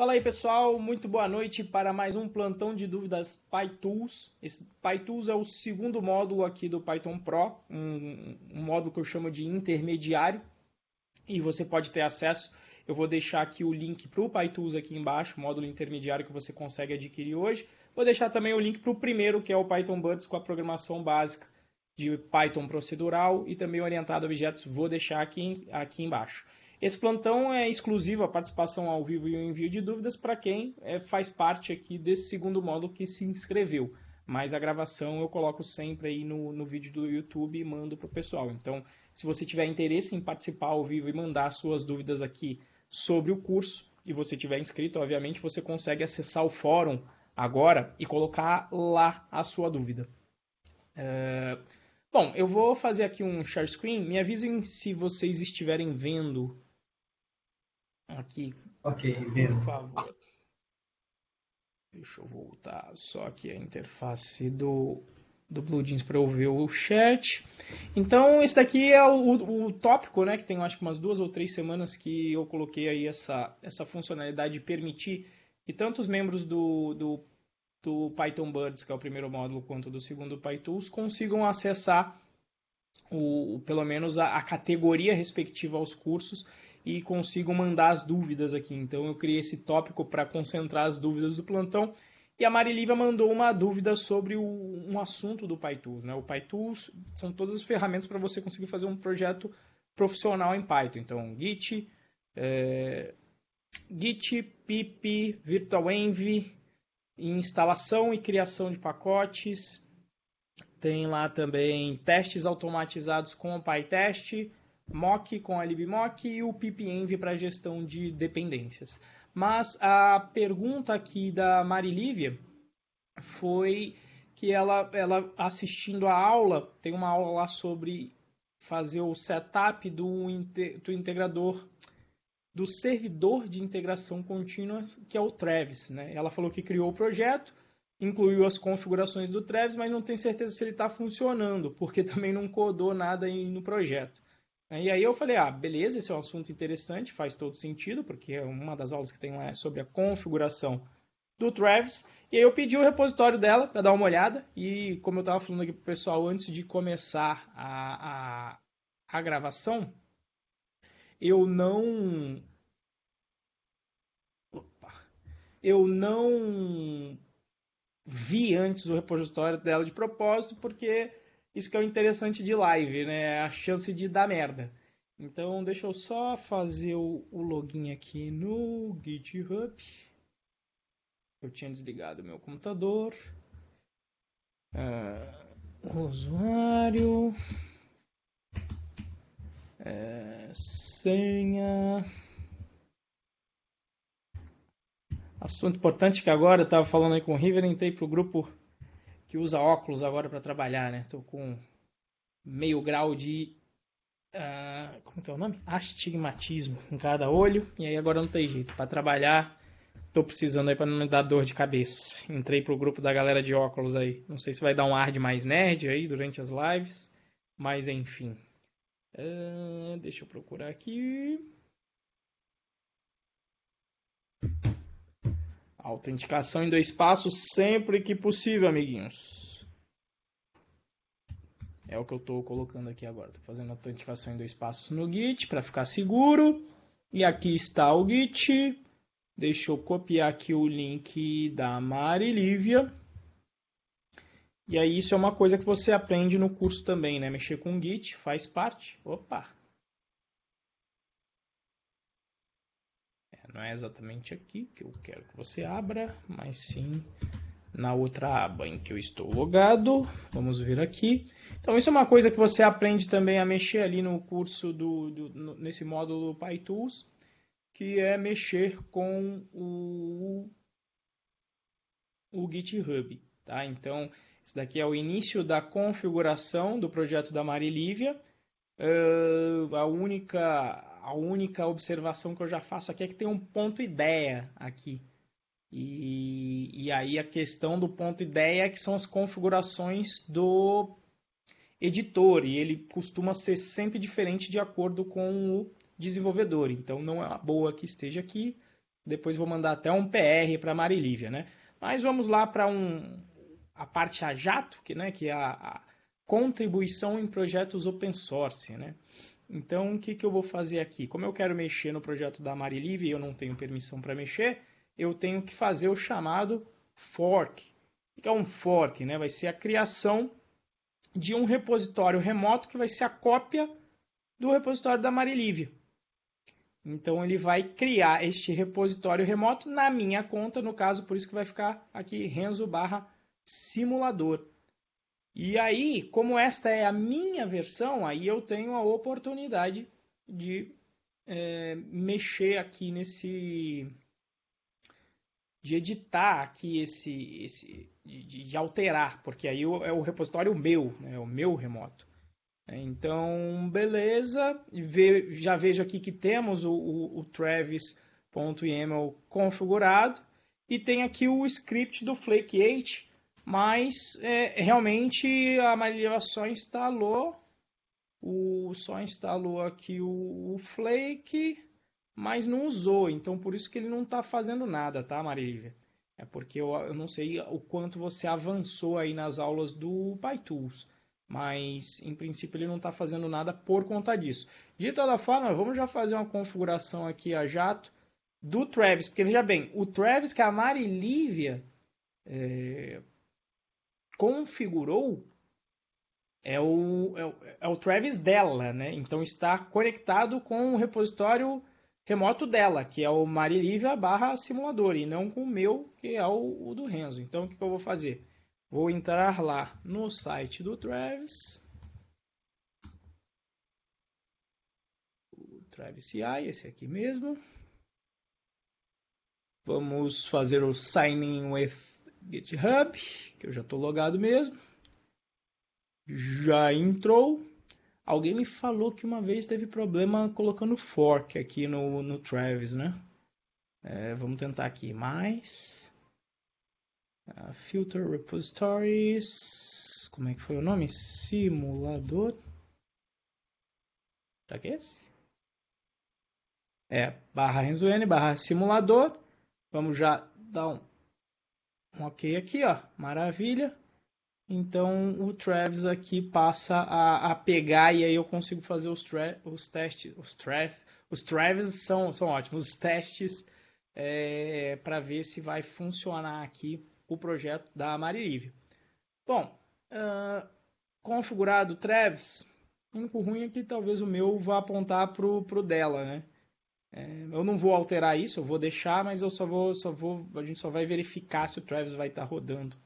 Fala aí pessoal, muito boa noite para mais um plantão de dúvidas PyTools. Esse PyTools é o segundo módulo aqui do Python Pro, um, um, módulo que eu chamo de intermediário e você pode ter acesso. Eu vou deixar aqui o link para o PyTools aqui embaixo, módulo intermediário que você consegue adquirir hoje. Vou deixar também o link para o primeiro, que é o Python Buds com a programação básica de Python procedural e também orientado a objetos. Vou deixar aqui, aqui embaixo. Esse plantão é exclusivo, a participação ao vivo e o envio de dúvidas para quem é, faz parte aqui desse segundo módulo que se inscreveu. Mas a gravação eu coloco sempre aí no, no vídeo do YouTube e mando para o pessoal. Então, se você tiver interesse em participar ao vivo e mandar suas dúvidas aqui sobre o curso, e você tiver inscrito, obviamente você consegue acessar o fórum agora e colocar lá a sua dúvida. É... Bom, eu vou fazer aqui um share screen. Me avisem se vocês estiverem vendo Aqui. Ok, Por favor. Deixa eu voltar só aqui a interface do, do BlueJeans para eu ver o chat. Então, esse daqui é o, o, tópico, né? Que tem, acho que umas duas ou três semanas que eu coloquei aí essa, essa funcionalidade de permitir que tanto os membros do, do, do Python Birds, que é o primeiro módulo, quanto do segundo PyTools, consigam acessar o, pelo menos a, a categoria respectiva aos cursos e consigo mandar as dúvidas aqui. Então eu criei esse tópico para concentrar as dúvidas do plantão. E a Mariliva mandou uma dúvida sobre o, um assunto do PyTools. Né? O PyTools são todas as ferramentas para você conseguir fazer um projeto profissional em Python. Então, Git, é, Git, pip, virtualenv, instalação e criação de pacotes. Tem lá também testes automatizados com o PyTest, mock com a libmock e o pipenv para gestão de dependências. Mas a pergunta aqui da Mari Lívia foi que ela, ela assistindo a aula, tem uma aula lá sobre fazer o setup do, do integrador, do servidor de integração contínua, que é o Travis. Né? Ela falou que criou o projeto, incluiu as configurações do Travis, mas não tem certeza se ele está funcionando, porque também não codou nada no projeto. E aí eu falei, ah, beleza, esse é um assunto interessante, faz todo sentido, porque uma das aulas que tem lá é sobre a configuração do Travis. E aí eu pedi o repositório dela para dar uma olhada. E como eu estava falando aqui para o pessoal antes de começar a, a, a gravação, eu não. Opa. Eu não vi antes o repositório dela de propósito, porque isso que é o interessante de live, né? É a chance de dar merda. Então, deixa eu só fazer o, o login aqui no GitHub. Eu tinha desligado meu computador. Uh, usuário. Ah, senha. Assunto importante que agora eu estava falando aí com o River, entrei pro grupo que usa óculos agora para trabalhar, né? Tô com meio grau de. Uh, como que é o nome? Astigmatismo em cada olho. E aí agora não tem jeito. Para trabalhar, tô precisando aí para não me dar dor de cabeça. Entrei pro grupo da galera de óculos aí. Não sei se vai dar um ar de mais nerd aí durante as lives. Mas enfim. Uh, deixa eu procurar aqui. Autenticação em dois passos sempre que possível, amiguinhos. É o que eu estou colocando aqui agora. Estou fazendo autenticação em dois passos no Git para ficar seguro. E aqui está o Git. Deixa eu copiar aqui o link da Marilívia. E aí isso é uma coisa que você aprende no curso também, né? Mexer com Git faz parte. Opa, Não é exatamente aqui que eu quero que você abra, mas sim na outra aba em que eu estou logado. Vamos ver aqui. Então, isso é uma coisa que você aprende também a mexer ali no curso, do, do nesse módulo PyTools, que é mexer com o, o GitHub. Tá? Então, esse daqui é o início da configuração do projeto da Marilívia. Uh, ah, a única a única observação que eu já faço aqui é que tem um ponto ideia aqui. E, e aí a questão do ponto ideia é que são as configurações do editor, e ele costuma ser sempre diferente de acordo com o desenvolvedor. Então não é uma boa que esteja aqui. Depois vou mandar até um PR para a Marilívia, né? Mas vamos lá para um, a parte a jato, que, né, que é a, a contribuição em projetos open source, né? Então, o que, que eu vou fazer aqui? Como eu quero mexer no projeto da Marilive e eu não tenho permissão para mexer, eu tenho que fazer o chamado fork. O que é um fork? Né? Vai ser a criação de um repositório remoto que vai ser a cópia do repositório da Marilive. Então, ele vai criar este repositório remoto na minha conta, no caso, por isso que vai ficar aqui Renzo barra simulador. E aí, como esta é a minha versão, aí eu tenho a oportunidade de é, mexer aqui nesse. de editar aqui esse. esse de, de alterar, porque aí é o repositório meu, né, o meu remoto. É, então, beleza. Já vejo aqui que temos o, o, o configurado e tem aqui o script do Flake8 mas é, realmente a Maria só instalou o só instalou aqui o, o, Flake, mas não usou. Então por isso que ele não está fazendo nada, tá, Marília? É porque eu, eu, não sei o quanto você avançou aí nas aulas do PyTools, mas em princípio ele não está fazendo nada por conta disso. De toda forma, vamos já fazer uma configuração aqui a jato do Travis, porque veja bem, o Travis que a Marilívia é, configurou é o, é o, é o Travis dela, né? Então está conectado com o repositório remoto dela, que é o Marilivia barra simulador, e não com o meu, que é o, o do Renzo. Então o que, que eu vou fazer? Vou entrar lá no site do Travis. O Travis CI, esse aqui mesmo. Vamos fazer o sign in with GitHub, que eu já estou logado mesmo. Já entrou. Alguém me falou que uma vez teve problema colocando fork aqui no, no Travis, né? É, vamos tentar aqui mais. Uh, filter repositories. Como é que foi o nome? Simulador. Será que é esse? É, barra Renzo N, barra simulador. Vamos já dar um um ok aqui, ó. Maravilha. Então o Travis aqui passa a, a pegar e aí eu consigo fazer os, os testes. Os, os Travis são, são ótimos. Os testes é, para ver se vai funcionar aqui o projeto da Marilive. Bom, uh, configurado o Travis, o único ruim é que talvez o meu vá apontar para o dela, né? É, eu não vou alterar isso, eu vou deixar, mas eu só vou, só vou, a gente só vai verificar se o Travis vai estar tá rodando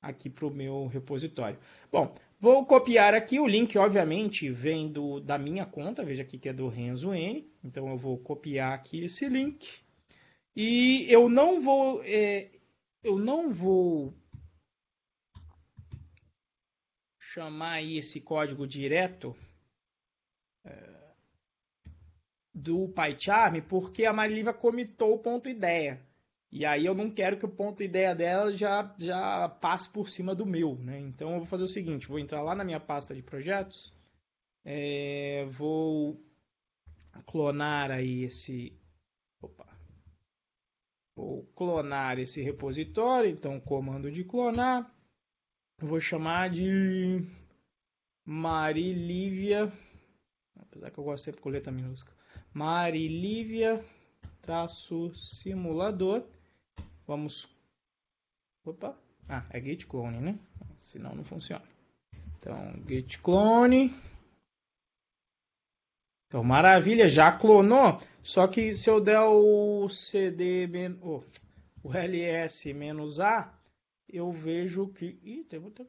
aqui para o meu repositório. Bom, vou copiar aqui o link, obviamente, vem do, da minha conta, veja aqui que é do Renzo N, então eu vou copiar aqui esse link e eu não vou, é, eu não vou chamar aí esse código direto. É, do PyCharm porque a Mariliva comitou o ponto ideia. E aí eu não quero que o ponto ideia dela já, já passe por cima do meu, né? Então eu vou fazer o seguinte, vou entrar lá na minha pasta de projetos, é, vou clonar aí esse... Opa. Vou clonar esse repositório, então comando de clonar, vou chamar de Marilívia, apesar que eu gosto sempre de coleta minúscula marilivia traço simulador. Vamos. Opa! Ah, é gate clone, né? Senão não funciona. Então, gate clone. Então, maravilha, já clonou. Só que se eu der o CD, oh, o LS-A, eu vejo que. Ih, tem, tem,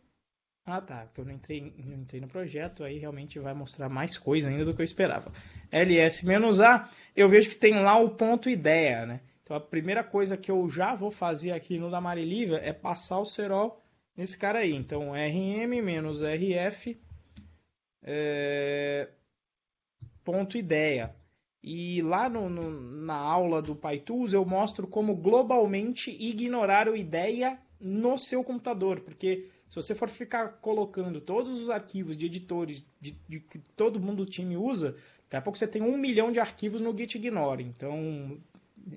ah tá, porque eu não entrei, não entrei no projeto, aí realmente vai mostrar mais coisa ainda do que eu esperava. LS-A, eu vejo que tem lá o ponto ideia, né? Então a primeira coisa que eu já vou fazer aqui no da Mariliva é passar o cerol nesse cara aí. Então RM-RF é, ponto ideia. E lá no, no, na aula do PyTools eu mostro como globalmente ignorar o ideia no seu computador, porque se você for ficar colocando todos os arquivos de editores de, de que todo mundo do time usa, daqui a pouco você tem um milhão de arquivos no GitIgnore. Então,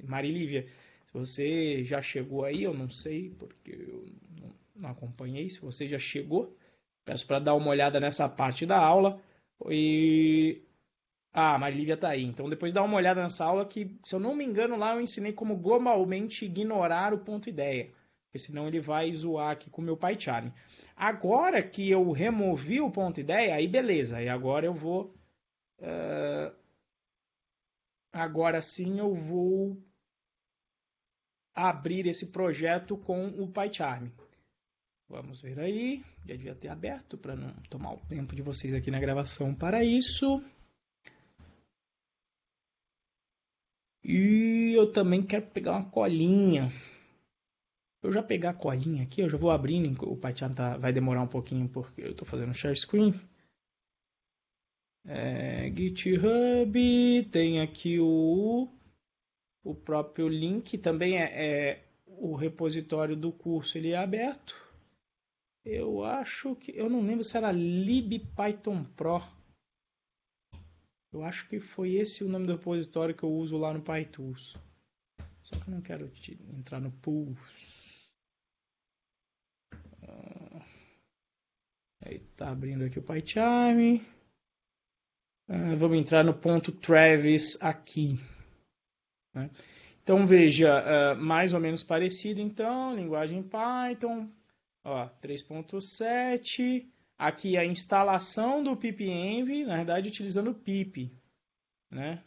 Marilívia, se você já chegou aí, eu não sei, porque eu não acompanhei, se você já chegou, peço para dar uma olhada nessa parte da aula. E ah, Marilívia está aí. Então depois dá uma olhada nessa aula que, se eu não me engano, lá eu ensinei como globalmente ignorar o ponto ideia porque senão ele vai zoar aqui com o meu PyCharm. Agora que eu removi o ponto ideia, aí beleza, e agora eu vou... Uh, agora sim eu vou abrir esse projeto com o PyCharm. Vamos ver aí, já devia ter aberto para não tomar o tempo de vocês aqui na gravação para isso. E eu também quero pegar uma colinha. Eu já pegar a colinha aqui, eu já vou abrindo, o Python tá, vai demorar um pouquinho porque eu estou fazendo share screen. É, GitHub, tem aqui o, o próprio link, também é, é o repositório do curso ele é aberto. Eu acho que. Eu não lembro se era libpythonpro. Eu acho que foi esse o nome do repositório que eu uso lá no PyTools. Só que eu não quero entrar no pulso. Tá abrindo aqui o PyCharm. Uh, vamos entrar no ponto Travis aqui. Né? Então veja, uh, mais ou menos parecido então, linguagem Python, 3.7. Aqui a instalação do pipenv, na verdade utilizando o pip. Né?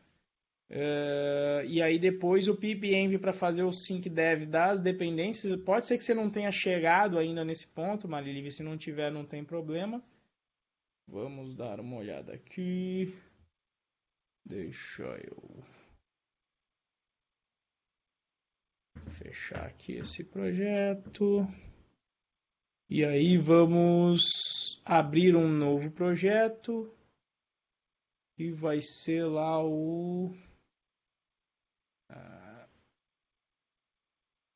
Uh, e aí depois o pip env para fazer o sync dev das dependências. Pode ser que você não tenha chegado ainda nesse ponto, Marilive. Se não tiver, não tem problema. Vamos dar uma olhada aqui. Deixa eu fechar aqui esse projeto. E aí vamos abrir um novo projeto. E vai ser lá o ah,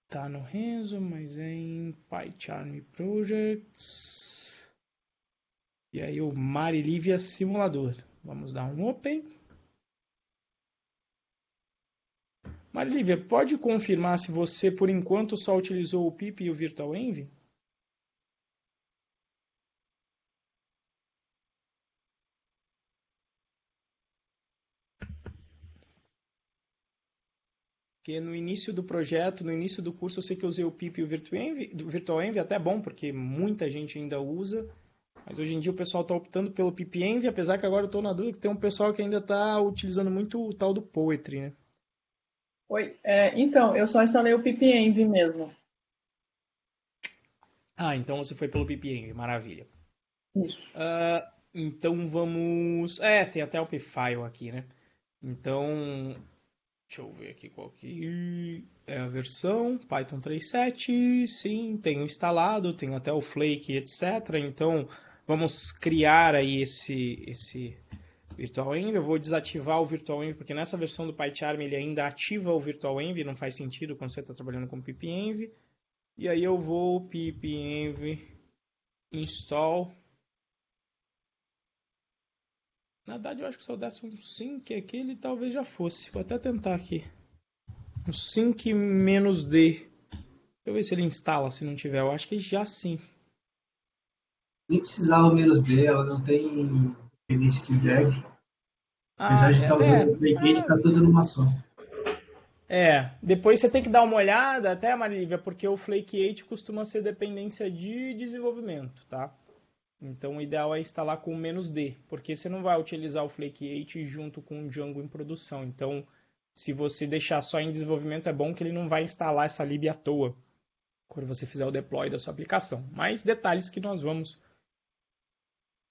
tá no Renzo, mas é em PyCharm Projects. E aí o Marilivia Simulador. Vamos dar um Open. Marilivia, pode confirmar se você, por enquanto, só utilizou o PIP e o VirtualEnv? Porque no início do projeto, no início do curso, eu sei que eu usei o PIP e o VirtualEnv, até bom, porque muita gente ainda usa. Mas hoje em dia o pessoal está optando pelo PipEnv, apesar que agora eu estou na dúvida que tem um pessoal que ainda está utilizando muito o tal do Poetry, né? Oi, é, então, eu só instalei o PipEnv mesmo. Ah, então você foi pelo PipEnv, maravilha. Isso. Uh, então vamos... É, tem até o Pfile aqui, né? Então, Deixa eu ver aqui qual que é a versão. Python 3.7, sim, tenho instalado, tenho até o Flake, etc. Então, vamos criar aí esse, esse VirtualEnv. Eu vou desativar o VirtualEnv, porque nessa versão do PyCharm ele ainda ativa o VirtualEnv, não faz sentido quando você está trabalhando com pipenv. E aí eu vou pipenv install na verdade, eu acho que se eu desse um sync aqui, ele talvez já fosse. Vou até tentar aqui. Um sync menos D. Deixa eu ver se ele instala, se não tiver. Eu acho que já sim. Nem precisava menos D, ela não tem início de drag. Ah, Apesar de ah, tá é, estar usando é, o backend, está tudo numa só. É, depois você tem que dar uma olhada, até, Marília, porque o Flake 8 costuma ser dependência de desenvolvimento, tá? Então o ideal é instalar com menos D, porque você não vai utilizar o Flake8 junto com o Django em produção. Então, se você deixar só em desenvolvimento, é bom que ele não vai instalar essa lib à toa quando você fizer o deploy da sua aplicação. Mais detalhes que nós vamos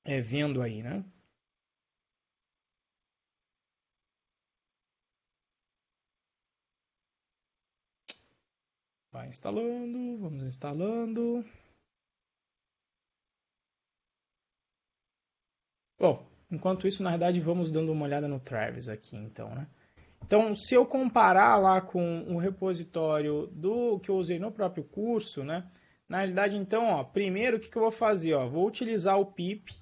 é, vendo aí, né? Vai instalando, vamos instalando. Bom, enquanto isso, na verdade, vamos dando uma olhada no Travis aqui, então, né? Então, se eu comparar lá com o repositório do que eu usei no próprio curso, né? Na realidade, então, ó, primeiro o que, que eu vou fazer? Ó? Vou utilizar o pip,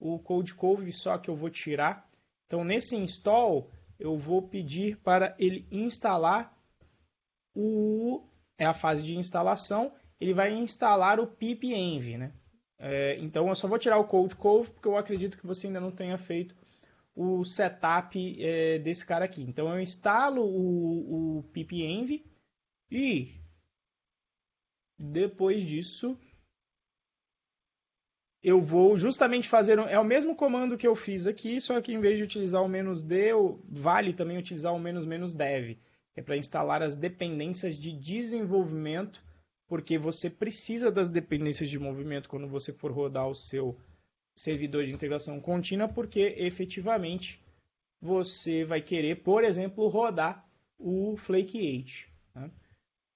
o code cove só que eu vou tirar. Então, nesse install, eu vou pedir para ele instalar o... É a fase de instalação. Ele vai instalar o pipenv, né? É, então eu só vou tirar o Cold Cove porque eu acredito que você ainda não tenha feito o setup é, desse cara aqui. Então eu instalo o, o pipenv e depois disso eu vou justamente fazer é o mesmo comando que eu fiz aqui, só que em vez de utilizar o menos "-d", vale também utilizar o menos menos "-dev", que é para instalar as dependências de desenvolvimento porque você precisa das dependências de movimento quando você for rodar o seu servidor de integração contínua, porque efetivamente você vai querer, por exemplo, rodar o Flake 8. Né?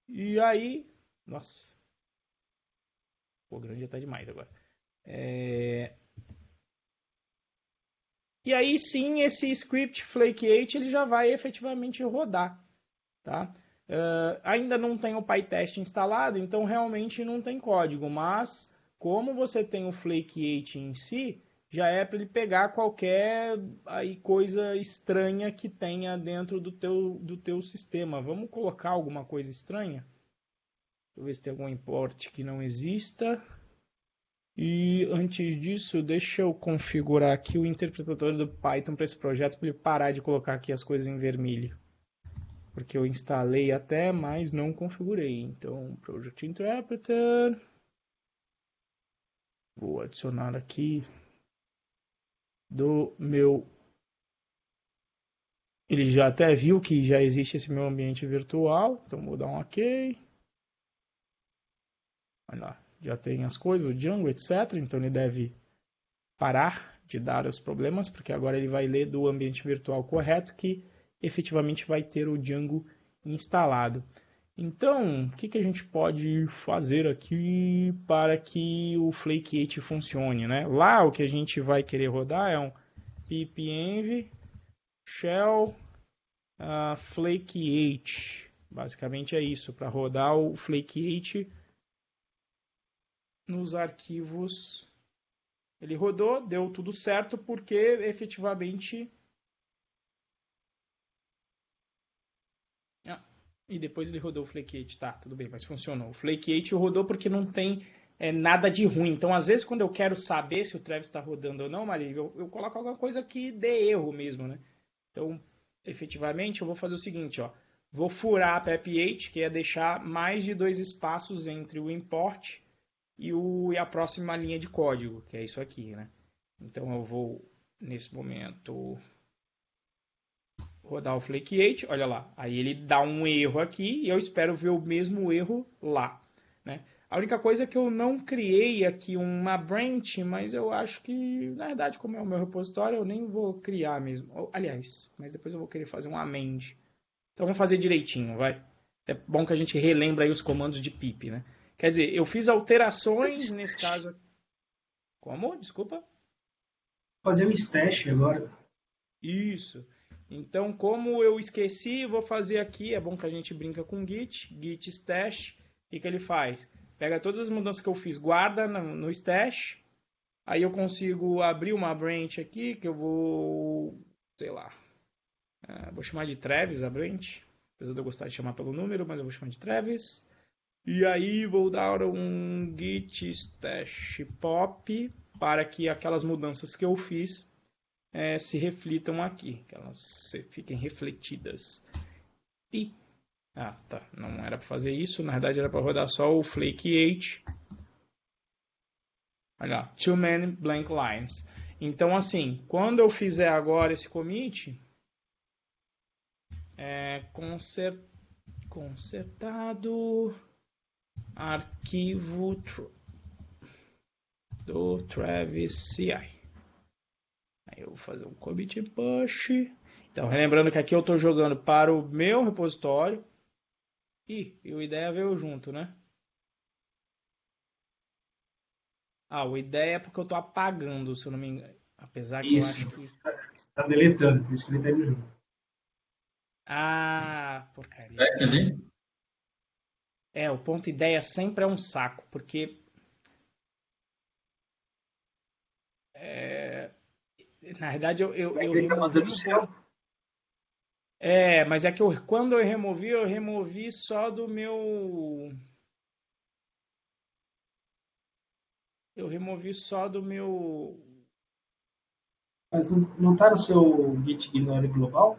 E aí, nossa, pô, grande já tá demais agora. É... E aí sim, esse script Flake 8 ele já vai efetivamente rodar, tá? Uh, ainda não tem o PyTest instalado, então realmente não tem código, mas como você tem o Flake 8 em si, já é para ele pegar qualquer aí, coisa estranha que tenha dentro do teu, do teu sistema. Vamos colocar alguma coisa estranha? Deixa eu ver se tem algum import que não exista. E antes disso, deixa eu configurar aqui o interpretador do Python para esse projeto para ele parar de colocar aqui as coisas em vermelho porque eu instalei até, mas não configurei. Então, Project Interpreter. Vou adicionar aqui do meu. Ele já até viu que já existe esse meu ambiente virtual, então vou dar um OK. Olha lá, já tem as coisas, o Django, etc. Então ele deve parar de dar os problemas, porque agora ele vai ler do ambiente virtual correto que efetivamente vai ter o Django instalado. Então, o que, que a gente pode fazer aqui para que o Flake 8 funcione? Né? Lá o que a gente vai querer rodar é um pipenv shell uh, flake 8. Basicamente é isso, para rodar o flake 8 nos arquivos. Ele rodou, deu tudo certo, porque efetivamente e depois ele rodou o Flake 8. Tá, tudo bem, mas funcionou. O Flake 8 rodou porque não tem é, nada de ruim. Então, às vezes, quando eu quero saber se o Travis está rodando ou não, Marília, eu, eu, coloco alguma coisa que dê erro mesmo, né? Então, efetivamente, eu vou fazer o seguinte, ó. Vou furar a PEP 8, que é deixar mais de dois espaços entre o import e, o, e a próxima linha de código, que é isso aqui, né? Então, eu vou, nesse momento, rodar o Flake 8, olha lá. Aí ele dá um erro aqui e eu espero ver o mesmo erro lá, né? A única coisa é que eu não criei aqui uma branch, mas eu acho que, na verdade, como é o meu repositório, eu nem vou criar mesmo. Aliás, mas depois eu vou querer fazer um amend. Então vamos fazer direitinho, vai. É bom que a gente relembra aí os comandos de pip, né? Quer dizer, eu fiz alterações nesse caso. Como? Desculpa? Fazer um stash agora. Isso. Então, como eu esqueci, vou fazer aqui, é bom que a gente brinca com git, git stash, o que, que ele faz? Pega todas as mudanças que eu fiz, guarda no, no stash, aí eu consigo abrir uma branch aqui, que eu vou, sei lá, ah, vou chamar de Travis a branch, apesar de eu gostar de chamar pelo número, mas eu vou chamar de Travis. E aí vou dar um git stash pop para que aquelas mudanças que eu fiz é, se reflitam aqui, que elas fiquem refletidas. E ah, tá, não era para fazer isso, na verdade era para rodar só o flake 8. Olha, lá, too many blank lines. Então assim, quando eu fizer agora esse commit, é consert, consertado arquivo do Travis CI. Aí eu vou fazer um commit push. Então, relembrando que aqui eu estou jogando para o meu repositório. Ih, e o ideia veio junto, né? Ah, o ideia é porque eu estou apagando, se eu não me engano. Apesar que isso. eu acho que. Está tá deletando, por isso que ele está indo junto. Ah, porcaria. É, quer dizer? É, o ponto ideia sempre é um saco, porque. É na verdade, eu, eu, é eu tá removi. é, mas é que eu, quando eu removi, eu removi só do meu. Eu removi só do meu. Mas não está no seu Git Ignore global?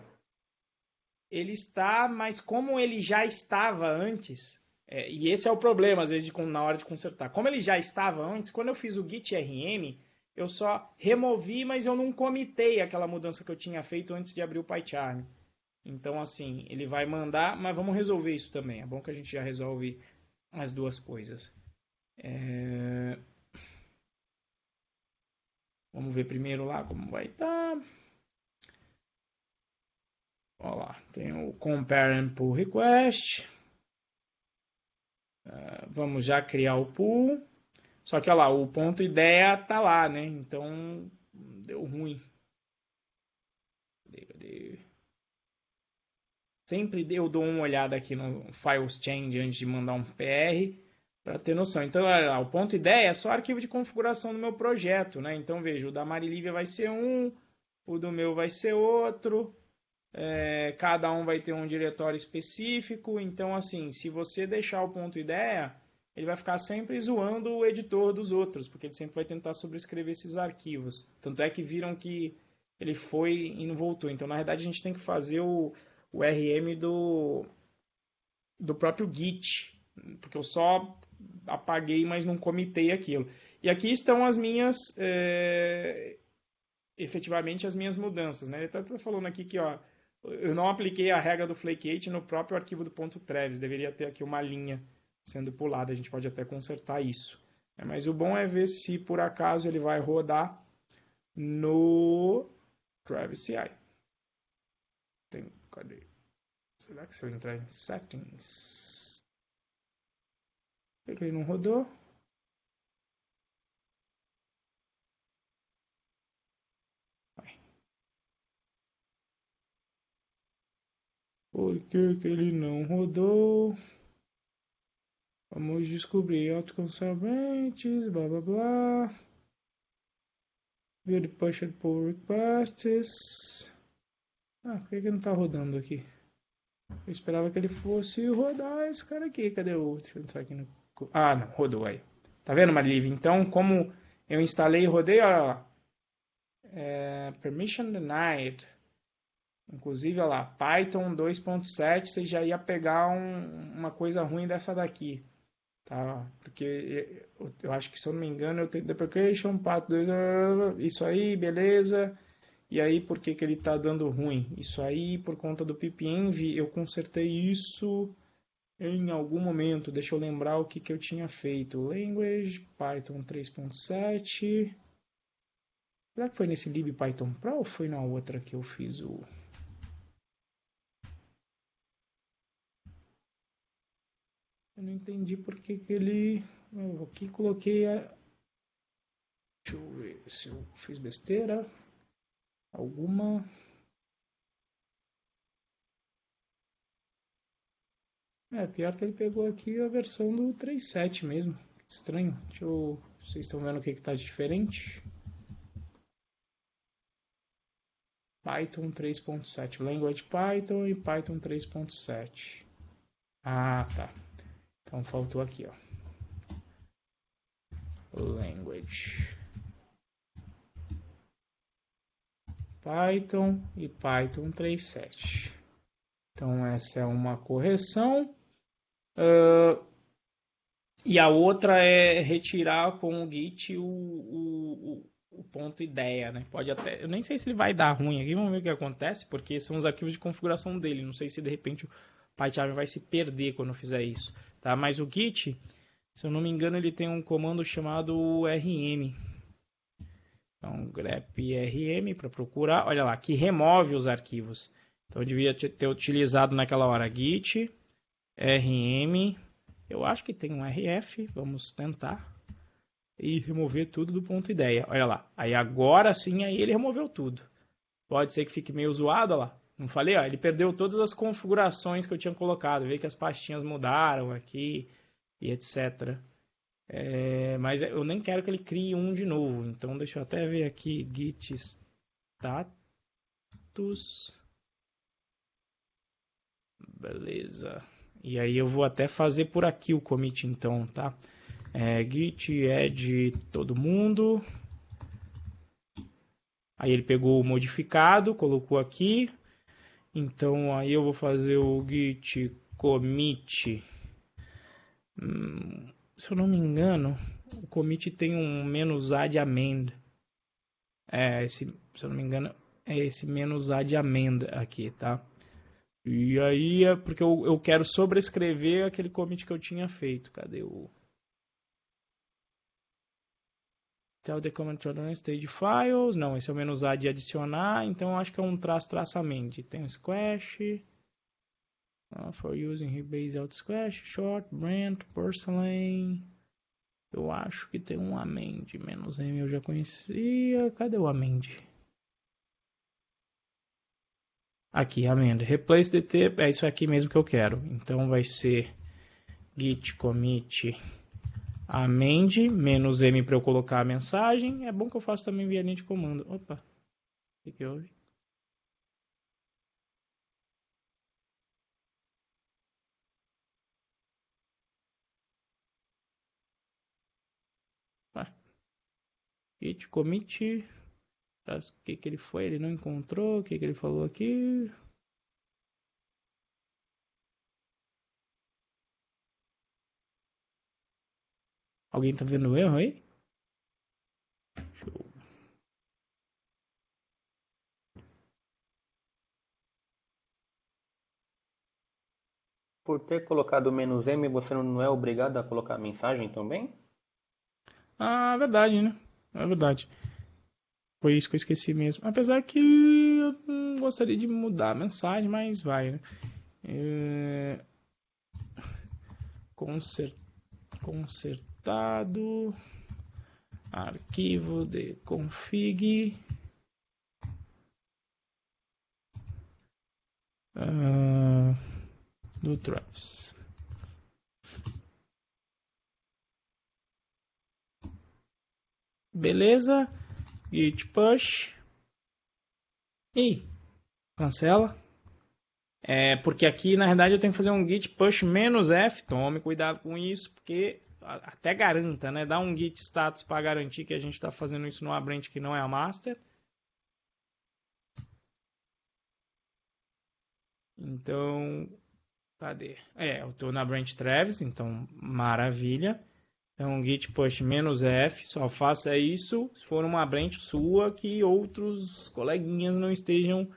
Ele está, mas como ele já estava antes, é, e esse é o problema, às vezes, de, na hora de consertar. Como ele já estava antes, quando eu fiz o Git RM, eu só removi, mas eu não comitei aquela mudança que eu tinha feito antes de abrir o PyCharm. Então, assim, ele vai mandar, mas vamos resolver isso também. É bom que a gente já resolve as duas coisas. É... Vamos ver primeiro lá como vai estar. Tá. Olha lá, tem o compare and pull request. Ah, vamos já criar o pull. Só que, olha lá, o ponto ideia tá lá, né? Então, deu ruim. Sempre eu dou uma olhada aqui no Files Change antes de mandar um PR para ter noção. Então, olha lá, o ponto ideia é só arquivo de configuração do meu projeto, né? Então, veja, o da Marilívia vai ser um, o do meu vai ser outro, é, cada um vai ter um diretório específico. Então, assim, se você deixar o ponto ideia ele vai ficar sempre zoando o editor dos outros, porque ele sempre vai tentar sobrescrever esses arquivos. Tanto é que viram que ele foi e não voltou. Então, na verdade, a gente tem que fazer o, o RM do, do próprio Git, porque eu só apaguei, mas não comitei aquilo. E aqui estão as minhas, é, efetivamente, as minhas mudanças. Né? Ele está tá falando aqui que ó, eu não apliquei a regra do 8 no próprio arquivo do ponto .trevis, deveria ter aqui uma linha sendo pulada. A gente pode até consertar isso. É, mas o bom é ver se por acaso ele vai rodar no Privacy CI Tem, cadê? Será que se eu entrar em Settings? Por que ele não rodou? Por que, que ele não rodou? Vamos descobrir autoconservantes, blá blá blá. View the pushed pull requests. Ah, por que, que não está rodando aqui? Eu esperava que ele fosse rodar esse cara aqui. Cadê o outro? Não tá aqui no... Ah, não, rodou aí. Tá vendo, Malive? Então, como eu instalei e rodei, olha lá. É, permission denied. Inclusive, olha lá, Python 2.7, você já ia pegar um, uma coisa ruim dessa daqui. Tá? Porque eu acho que, se eu não me engano, eu tenho deprecation, pato, ah, isso aí, beleza. E aí, por que, que ele está dando ruim? Isso aí, por conta do pipenv, eu consertei isso em algum momento. Deixa eu lembrar o que, que eu tinha feito. Language, Python 3.7. Será que foi nesse lib Python Pro ou foi na outra que eu fiz o... Eu não entendi porque que ele. Eu aqui coloquei a. Deixa eu ver se eu fiz besteira. Alguma. É, pior que ele pegou aqui a versão do 3.7 mesmo. Estranho. Deixa eu... Vocês estão vendo o que está diferente? Python 3.7. Language Python e Python 3.7. Ah, tá. Então faltou aqui, ó. Language. Python e Python 3.7. Então essa é uma correção. Uh, e a outra é retirar com o Git o, o, o, ponto ideia, né? Pode até, eu nem sei se ele vai dar ruim aqui, vamos ver o que acontece, porque são os arquivos de configuração dele. Não sei se de repente o PyCharm vai se perder quando eu fizer isso. Tá? Mas o Git, se eu não me engano, ele tem um comando chamado rm. Então, grep rm para procurar. Olha lá, que remove os arquivos. Então, eu devia ter utilizado naquela hora git rm. Eu acho que tem um rf. Vamos tentar. E remover tudo do ponto ideia. Olha lá. Aí agora sim, aí ele removeu tudo. Pode ser que fique meio zoado, olha lá. Não falei, ó, ele perdeu todas as configurações que eu tinha colocado, ver que as pastinhas mudaram aqui e etc. É, mas eu nem quero que ele crie um de novo, então deixa eu até ver aqui git status. Beleza. E aí eu vou até fazer por aqui o commit então, tá? É, git é de todo mundo. Aí ele pegou o modificado, colocou aqui. Então aí eu vou fazer o git commit. Hum, se eu não me engano, o commit tem um menos "-a", de amenda. É, esse, se eu não me engano, é esse menos "-a", de amenda aqui, tá? E aí é porque eu, eu quero sobrescrever aquele commit que eu tinha feito. Cadê o... Tell the command children stage files. Não, esse é o menos A de adicionar. Então acho que é um traço traçamente. Tem um squash. Uh, for using rebase out squash. Short, brand, porcelain. Eu acho que tem um amend. Menos M eu já conhecia. Cadê o amend? Aqui, amend. Replace dt. É isso aqui mesmo que eu quero. Então vai ser git commit a menos m para eu colocar a mensagem. É bom que eu faço também via linha de comando. Opa, o que, que houve? Git tá. commit, tá, o que, que ele foi, ele não encontrou, o que, que ele falou aqui. Alguém tá vendo o erro aí? Show. Por ter colocado menos M, você não é obrigado a colocar mensagem também? Ah, é verdade, né? É verdade. Foi isso que eu esqueci mesmo. Apesar que eu gostaria de mudar a mensagem, mas vai, né? É... Com, cer... Com certeza resultado, arquivo de config. Uh, do Travis. Beleza? Git push. E cancela. É, porque aqui, na verdade, eu tenho que fazer um git push menos F. Tome cuidado com isso, porque até garanta, né? Dá um git status para garantir que a gente está fazendo isso numa branch que não é a master. Então, cadê? É, eu estou na branch Travis, então maravilha. Então, git push menos "-f", só faça isso se for uma branch sua que outros coleguinhas não estejam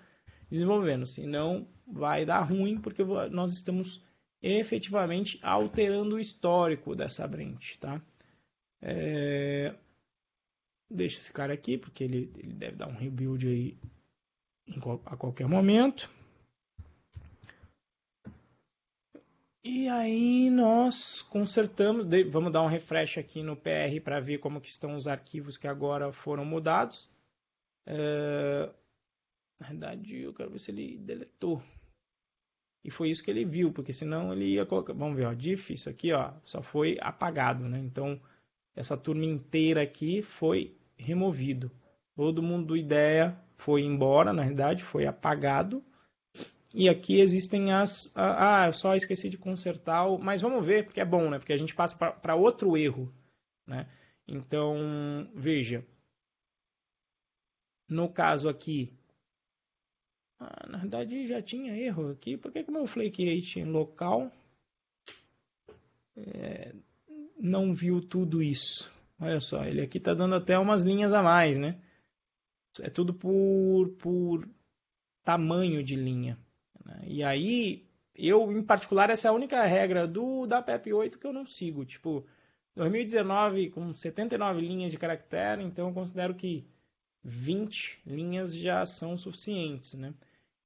desenvolvendo. Senão, vai dar ruim, porque nós estamos efetivamente alterando o histórico dessa brente, tá? É... Deixa esse cara aqui, porque ele, ele deve dar um rebuild aí em, a qualquer momento. E aí nós consertamos, vamos dar um refresh aqui no PR para ver como que estão os arquivos que agora foram mudados. É... Na verdade, eu quero ver se ele deletou. E foi isso que ele viu, porque senão ele ia colocar. Vamos ver, ó, diff, isso aqui ó, só foi apagado, né? Então, essa turma inteira aqui foi removido. Todo mundo do ideia foi embora, na verdade, foi apagado. E aqui existem as. Ah, eu só esqueci de consertar, o... mas vamos ver, porque é bom, né? Porque a gente passa para outro erro, né? Então, veja. No caso aqui, ah, na verdade já tinha erro aqui. Por que, que meu flake rate local é, não viu tudo isso? Olha só, ele aqui está dando até umas linhas a mais, né? É tudo por, por tamanho de linha. Né? E aí, eu em particular, essa é a única regra do da PEP 8 que eu não sigo. Tipo, 2019 com 79 linhas de caractere, então eu considero que 20 linhas já são suficientes, né?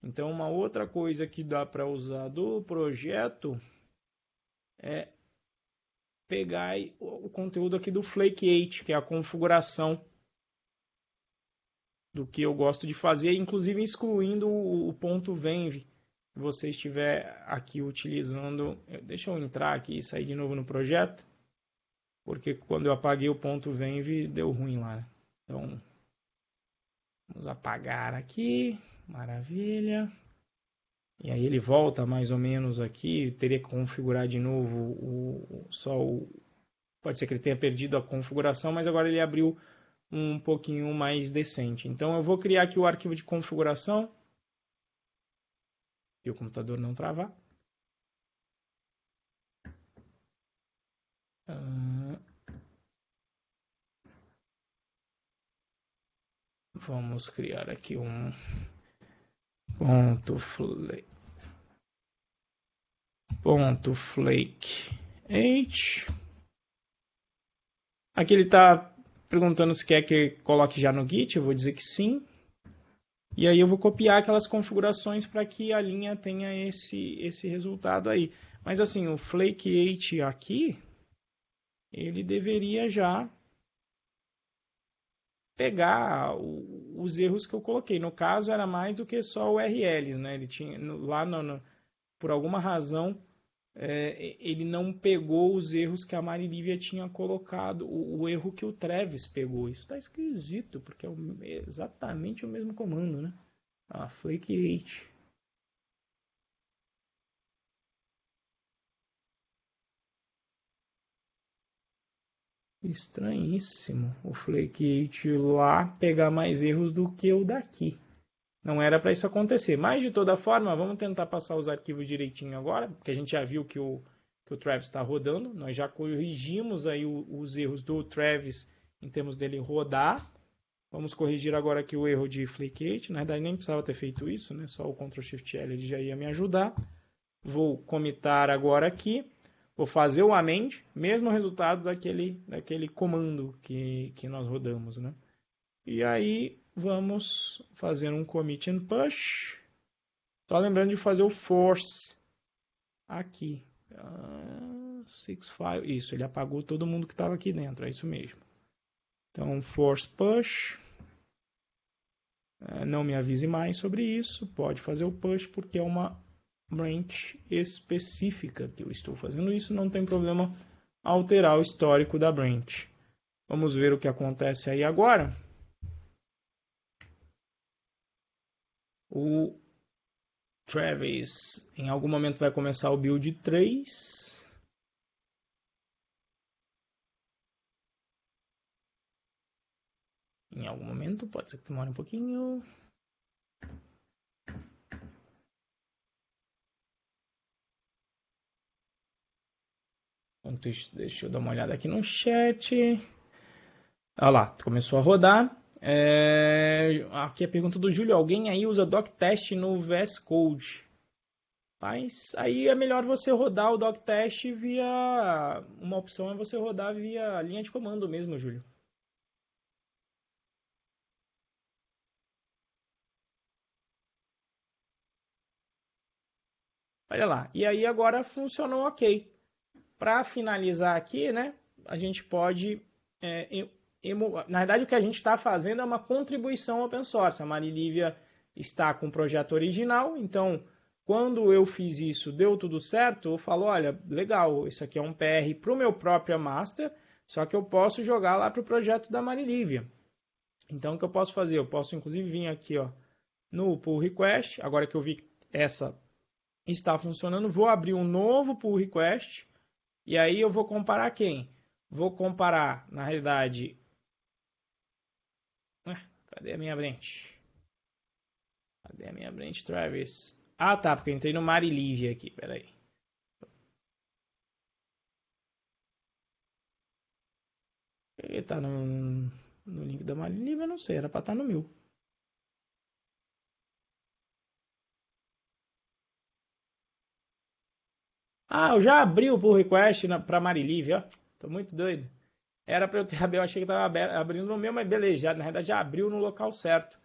Então, uma outra coisa que dá para usar do projeto é pegar o conteúdo aqui do Flake 8, que é a configuração do que eu gosto de fazer, inclusive excluindo o ponto .venv que você estiver aqui utilizando. Deixa eu entrar aqui e sair de novo no projeto, porque quando eu apaguei o ponto .venv deu ruim lá. Então, vamos apagar aqui. Maravilha. E aí ele volta mais ou menos aqui, teria que configurar de novo o, só o... Pode ser que ele tenha perdido a configuração, mas agora ele abriu um pouquinho mais decente. Então eu vou criar aqui o arquivo de configuração. E o computador não travar. Ah, vamos criar aqui um Ponto flake. Ponto flake. H. Aqui ele está perguntando se quer que coloque já no Git. Eu vou dizer que sim. E aí eu vou copiar aquelas configurações para que a linha tenha esse, esse resultado aí. Mas assim, o flake 8 aqui, ele deveria já pegar o, os erros que eu coloquei. No caso, era mais do que só o URL né? Ele tinha lá, no, no, por alguma razão, é, ele não pegou os erros que a Lívia tinha colocado, o, o, erro que o Treves pegou. Isso está esquisito, porque é, o, exatamente o mesmo comando, né? A ah, flake rate. Estranhíssimo. O Flake8 lá pegar mais erros do que o daqui. Não era para isso acontecer. Mas, de toda forma, vamos tentar passar os arquivos direitinho agora, porque a gente já viu que o, que o Travis está rodando. Nós já corrigimos aí o, os erros do Travis em termos dele rodar. Vamos corrigir agora aqui o erro de Flake8. Na verdade, nem precisava ter feito isso, né? Só o Ctrl Shift L ele já ia me ajudar. Vou comitar agora aqui vou fazer o amend, mesmo resultado daquele, daquele comando que, que nós rodamos. Né? E aí vamos fazer um commit and push. Só lembrando de fazer o force aqui. Uh, six file. Isso, ele apagou todo mundo que estava aqui dentro, é isso mesmo. Então, force push. Uh, não me avise mais sobre isso. Pode fazer o push porque é uma branch específica que eu estou fazendo isso, não tem problema alterar o histórico da branch. Vamos ver o que acontece aí agora. O Travis em algum momento vai começar o build 3. Em algum momento, pode ser que demore um pouquinho. Enquanto isso, deixa eu dar uma olhada aqui no chat. Olha lá, começou a rodar. É... Aqui é a pergunta do Júlio: alguém aí usa test no VS Code? Mas aí é melhor você rodar o test via. Uma opção é você rodar via linha de comando mesmo, Júlio. Olha lá. E aí agora funcionou ok. Para finalizar aqui, né, a gente pode. É, Na verdade, o que a gente está fazendo é uma contribuição open source. A Marilívia está com o projeto original, então quando eu fiz isso, deu tudo certo, eu falo, olha, legal, isso aqui é um PR para o meu próprio master, só que eu posso jogar lá para o projeto da Marilívia. Então, o que eu posso fazer? Eu posso, inclusive, vir aqui ó, no pull request, agora que eu vi que essa está funcionando, vou abrir um novo pull request, e aí eu vou comparar quem? Vou comparar, na realidade. Ah, cadê a minha Brent? Cadê a minha Brent Travis? Ah, tá, porque eu entrei no Mari Livia aqui, peraí. Ele tá no, no link da Mari Livia não sei, era pra estar tá no mil. Ah, eu já abri o pull request para Marilive, ó. Tô muito doido. Era para eu ter aberto, eu achei que estava abrindo no meu, mas beleza, já, na verdade já abriu no local certo.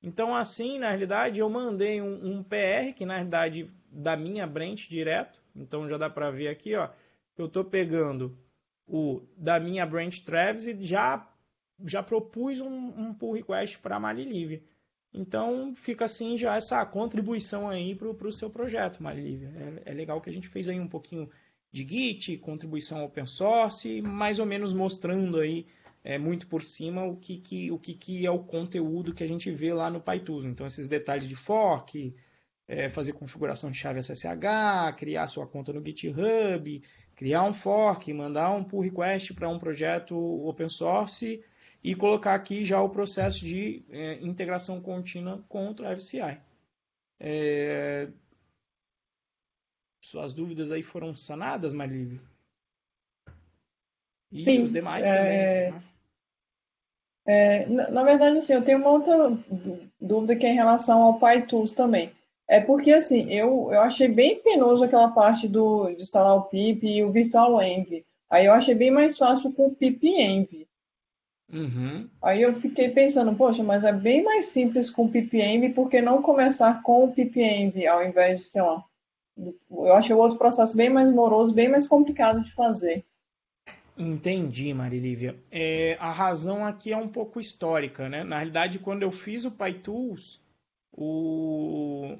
Então, assim, na realidade, eu mandei um, um PR, que na realidade da minha branch direto, então já dá para ver aqui, ó, eu estou pegando o da minha branch Travis e já, já propus um, um pull request para a Marilivia. Então fica assim já essa contribuição aí para o pro seu projeto, Marilívia. É, é legal que a gente fez aí um pouquinho de Git, contribuição open source, mais ou menos mostrando aí é, muito por cima o que, que, o que, que é o conteúdo que a gente vê lá no Pytuso. Então esses detalhes de fork, é, fazer configuração de chave SSH, criar sua conta no GitHub, criar um fork, mandar um pull request para um projeto open source e colocar aqui já o processo de é, integração contínua com o Travis É... Suas dúvidas aí foram sanadas, Marive? E Sim, os demais também. É, né? é, na, na, verdade, assim, eu tenho uma outra dúvida que é em relação ao PyTools também. É porque, assim, eu, eu achei bem penoso aquela parte do, de instalar o pip e o virtualenv. Aí eu achei bem mais fácil com o pipenv. Uhum. Aí eu fiquei pensando, poxa, mas é bem mais simples com PPM, por porque não começar com o PPM ao invés de, sei lá, eu achei o outro processo bem mais moroso, bem mais complicado de fazer. Entendi, Marilívia. É, a razão aqui é um pouco histórica, né? Na realidade, quando eu fiz o PyTools, o...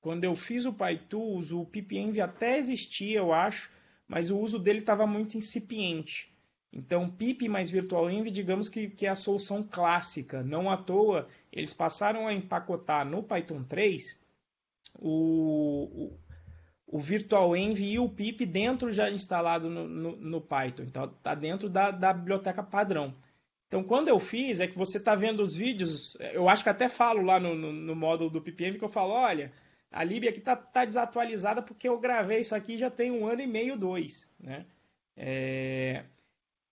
Quando eu fiz o PyTools, o PPEnv até existia, eu acho, mas o uso dele estava muito incipiente. Então, PIP mais Virtual digamos que, que é a solução clássica. Não à toa, eles passaram a empacotar no Python 3 o, o, o Virtual e o PIP dentro já instalado no, no, no Python. Então, está dentro da, da biblioteca padrão. Então, quando eu fiz, é que você está vendo os vídeos, eu acho que até falo lá no, no, no módulo do PPM que eu falo, olha, a lib aqui está tá desatualizada porque eu gravei isso aqui já tem um ano e meio, dois, né? É...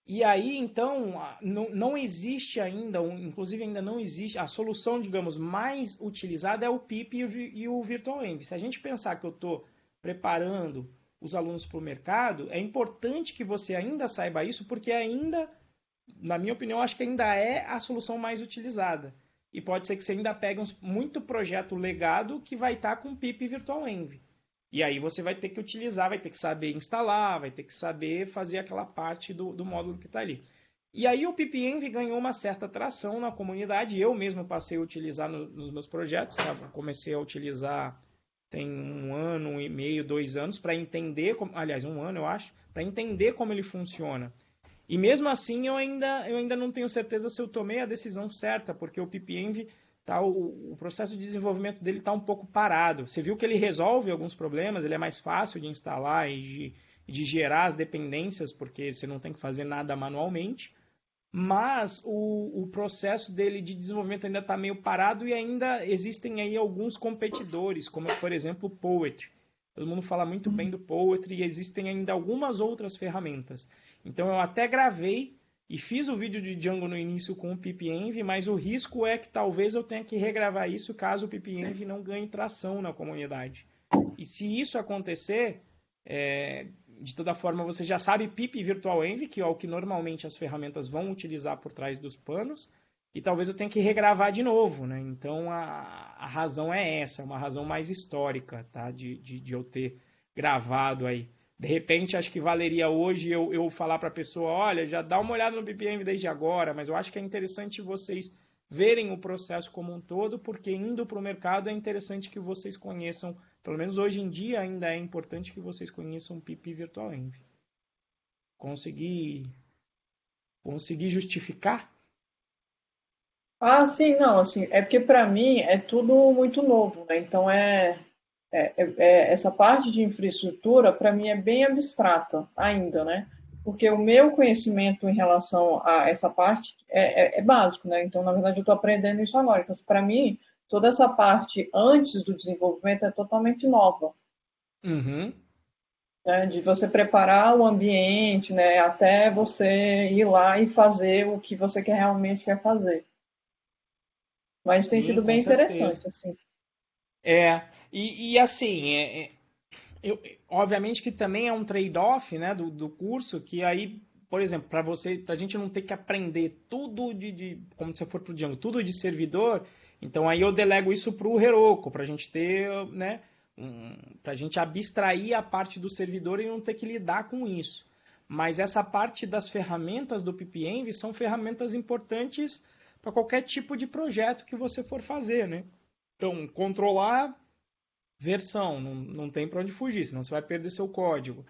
E aí, então, não, não existe ainda, inclusive ainda não existe, a solução, digamos, mais utilizada é o PIP e o, e o Virtual Envy. Se a gente pensar que eu estou preparando os alunos para o mercado, é importante que você ainda saiba isso, porque ainda, na minha opinião, acho que ainda é a solução mais utilizada. E pode ser que você ainda pegue uns, muito projeto legado que vai estar tá com PIP e Virtual Envy. E aí você vai ter que utilizar, vai ter que saber instalar, vai ter que saber fazer aquela parte do, do módulo que está ali. E aí o pipenv ganhou uma certa tração na comunidade. Eu mesmo passei a utilizar no, nos meus projetos. Tá? Comecei a utilizar tem um ano, e meio, dois anos para entender, como, aliás, um ano eu acho, para entender como ele funciona. E mesmo assim eu ainda, eu ainda não tenho certeza se eu tomei a decisão certa, porque o pipenv Tá, o, o, processo de desenvolvimento dele está um pouco parado. Você viu que ele resolve alguns problemas, ele é mais fácil de instalar e de, de gerar as dependências, porque você não tem que fazer nada manualmente, mas o, o processo dele de desenvolvimento ainda está meio parado e ainda existem aí alguns competidores, como por exemplo o Poetry. Todo mundo fala muito bem do Poetry e existem ainda algumas outras ferramentas. Então eu até gravei e fiz o vídeo de Django no início com o PipEnv, mas o risco é que talvez eu tenha que regravar isso caso o PipEnv não ganhe tração na comunidade. E se isso acontecer, é, de toda forma você já sabe pip virtualenv, que é o que normalmente as ferramentas vão utilizar por trás dos panos, e talvez eu tenha que regravar de novo, né? Então a, a razão é essa, é uma razão mais histórica, tá? De, de, de eu ter gravado aí. De repente, acho que valeria hoje eu, eu falar para a pessoa: olha, já dá uma olhada no BPM desde agora, mas eu acho que é interessante vocês verem o processo como um todo, porque indo para o mercado é interessante que vocês conheçam, pelo menos hoje em dia ainda é importante que vocês conheçam o PIP Virtual Env. Consegui, consegui justificar? Ah, sim, não, assim, é porque para mim é tudo muito novo, né? Então é é, é, é, essa parte de infraestrutura, para mim, é bem abstrata ainda, né? Porque o meu conhecimento em relação a essa parte é, é, é básico, né? Então, na verdade, eu estou aprendendo isso agora. Então, para mim, toda essa parte antes do desenvolvimento é totalmente nova. Uhum. Né? De você preparar o ambiente, né? Até você ir lá e fazer o que você quer, realmente quer fazer. Mas tem Sim, sido bem interessante, assim. É, e, e assim, é, é, eu, obviamente que também é um trade-off né, do, do curso, que aí, por exemplo, para você, para a gente não ter que aprender tudo de, de como você for para o Django, tudo de servidor, então aí eu delego isso para o Heroku, para a gente ter, né, um, para a gente abstrair a parte do servidor e não ter que lidar com isso. Mas essa parte das ferramentas do PPEnv são ferramentas importantes para qualquer tipo de projeto que você for fazer, né? Então, controlar versão, não, não tem para onde fugir, senão você vai perder seu código.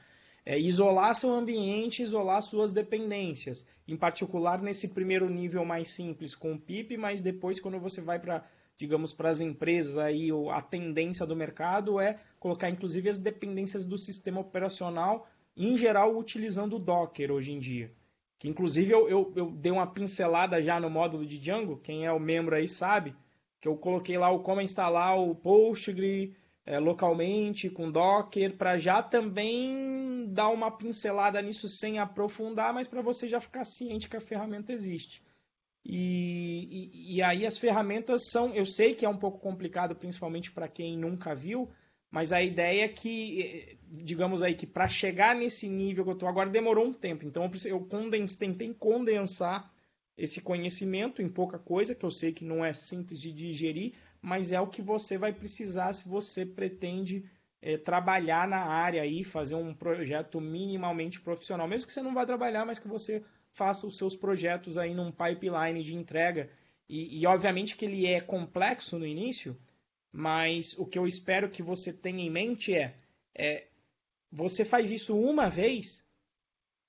É, isolar seu ambiente, isolar suas dependências, em particular nesse primeiro nível mais simples com o PIP, mas depois quando você vai para, digamos, para as empresas aí, a tendência do mercado é colocar inclusive as dependências do sistema operacional, em geral utilizando o Docker hoje em dia. Que inclusive eu, eu, eu dei uma pincelada já no módulo de Django, quem é o membro aí sabe, que eu coloquei lá o como instalar o Postgre, é, localmente com Docker para já também dar uma pincelada nisso sem aprofundar, mas para você já ficar ciente que a ferramenta existe. E, e, e, aí as ferramentas são, eu sei que é um pouco complicado, principalmente para quem nunca viu, mas a ideia é que, eh, digamos aí, que para chegar nesse nível que eu estou agora demorou um tempo. Então eu, preciso, eu condens, tentei condensar esse conhecimento em pouca coisa, que eu sei que não é simples de digerir, mas é o que você vai precisar se você pretende é, trabalhar na área e fazer um projeto minimamente profissional, mesmo que você não vá trabalhar, mas que você faça os seus projetos aí num pipeline de entrega. E, e obviamente que ele é complexo no início, mas o que eu espero que você tenha em mente é, é você faz isso uma vez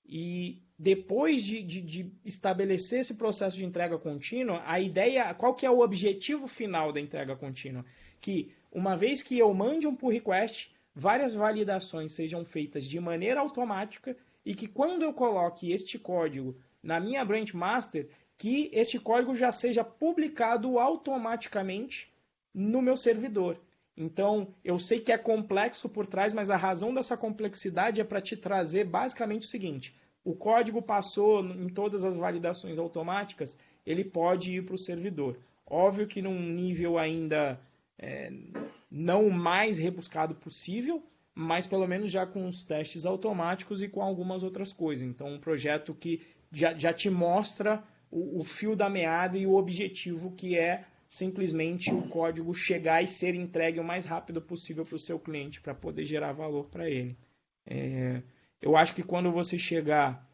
e depois de, de, de, estabelecer esse processo de entrega contínua, a ideia, qual que é o objetivo final da entrega contínua? Que uma vez que eu mande um pull request, várias validações sejam feitas de maneira automática e que quando eu coloque este código na minha branch master, que este código já seja publicado automaticamente no meu servidor. Então, eu sei que é complexo por trás, mas a razão dessa complexidade é para te trazer basicamente o seguinte: o código passou em todas as validações automáticas, ele pode ir para o servidor. Óbvio que num nível ainda é, não mais rebuscado possível, mas pelo menos já com os testes automáticos e com algumas outras coisas. Então, um projeto que já, já te mostra o, o fio da meada e o objetivo que é simplesmente o código chegar e ser entregue o mais rápido possível para o seu cliente, para poder gerar valor para ele. É, eu acho que quando você chegar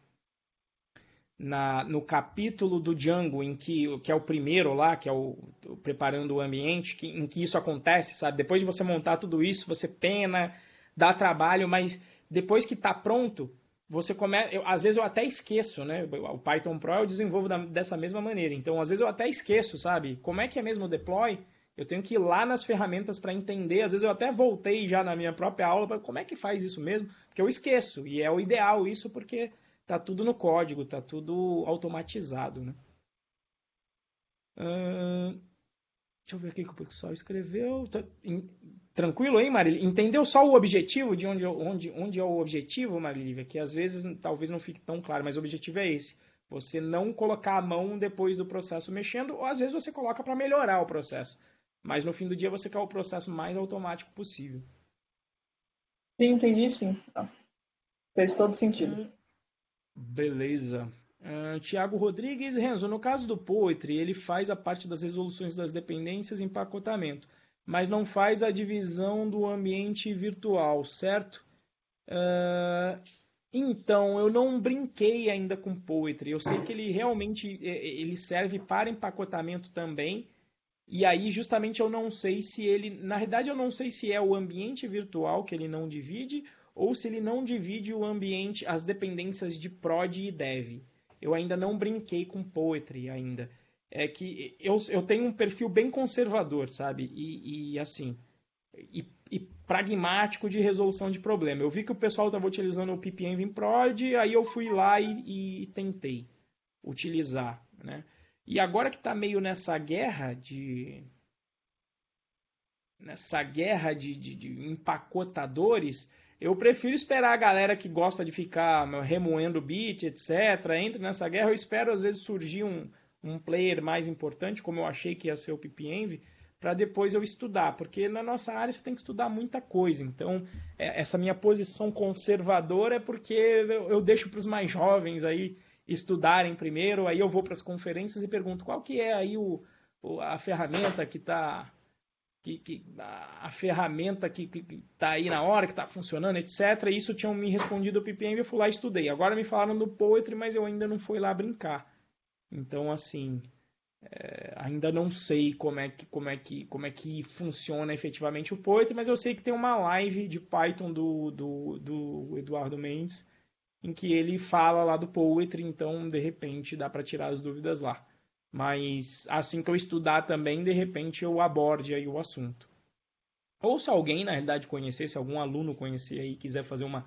na, no capítulo do Django, em que, que é o primeiro lá, que é o, o preparando o ambiente, que, em que isso acontece, sabe? Depois de você montar tudo isso, você pena, dá trabalho, mas depois que está pronto, você começa. Eu, às vezes eu até esqueço, né? O Python Pro eu desenvolvo da, dessa mesma maneira. Então, às vezes eu até esqueço, sabe? Como é que é mesmo o deploy? Eu tenho que ir lá nas ferramentas para entender. Às vezes eu até voltei já na minha própria aula para como é que faz isso mesmo. Porque eu esqueço. E é o ideal isso, porque tá tudo no código, tá tudo automatizado, né? Uh, deixa eu ver aqui o que o pessoal escreveu. Tá, in, tranquilo, hein, Marília? Entendeu só o objetivo, de onde, onde, onde é o objetivo, Marília? Que às vezes talvez não fique tão claro, mas o objetivo é esse. Você não colocar a mão depois do processo mexendo, ou às vezes você coloca para melhorar o processo. Mas no fim do dia você quer o processo mais automático possível. Sim, entendi sim. Ah, fez todo sentido. Beleza. Uh, ah, Tiago Rodrigues, Renzo, no caso do Poetry, ele faz a parte das resoluções das dependências em pacotamento, mas não faz a divisão do ambiente virtual, certo? Uh, então, eu não brinquei ainda com Poetry. Eu sei que ele realmente eh, eh, ele serve para empacotamento também, e aí, justamente, eu não sei se ele. Na verdade, eu não sei se é o ambiente virtual que ele não divide ou se ele não divide o ambiente, as dependências de prod e dev. Eu ainda não brinquei com poetry ainda. É que eu, eu tenho um perfil bem conservador, sabe? E, e assim. E, e, pragmático de resolução de problema. Eu vi que o pessoal estava utilizando o PPEnv em prod, aí eu fui lá e, e tentei utilizar, né? E agora que está meio nessa guerra de. nessa guerra de, de, de, empacotadores, eu prefiro esperar a galera que gosta de ficar remoendo o beat, etc., entre nessa guerra. Eu espero, às vezes, surgir um, um player mais importante, como eu achei que ia ser o PPEnv, para depois eu estudar, porque na nossa área você tem que estudar muita coisa. Então, é, essa minha posição conservadora é porque eu deixo para os mais jovens aí estudarem primeiro, aí eu vou para as conferências e pergunto qual que é aí o, a ferramenta que está que, que, a ferramenta que está aí na hora, que está funcionando, etc. Isso tinham me respondido o PPM, e eu fui lá e estudei. Agora me falaram do Poetry, mas eu ainda não fui lá brincar. Então, assim, é, ainda não sei como é, que, como, é que, como é que funciona efetivamente o Poetry, mas eu sei que tem uma live de Python do, do, do Eduardo Mendes em que ele fala lá do poetry, então de repente dá para tirar as dúvidas lá. Mas assim que eu estudar também, de repente eu aborde aí o assunto. Ou se alguém, na realidade, conhecer, se algum aluno conhecer aí quiser fazer uma,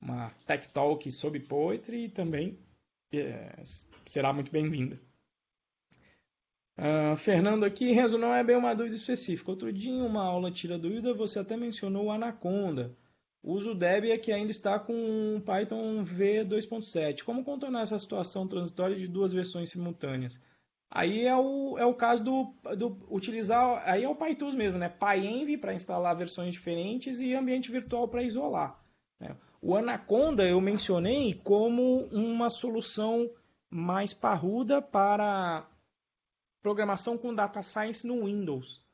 uma tech talk sobre poetry, também é, será muito bem-vinda. Uh, Fernando aqui, Renzo, não é bem uma dúvida específica. Outro dia, em uma aula tira dúvida, você até mencionou o Anaconda. Uso o Debian que ainda está com Python V2.7. Como contornar essa situação transitória de duas versões simultâneas? Aí é o, é o caso do, do utilizar. Aí é o PyTools mesmo, né? PyEnv para instalar versões diferentes e ambiente virtual para isolar. Né? O Anaconda eu mencionei como uma solução mais parruda para programação com data science no Windows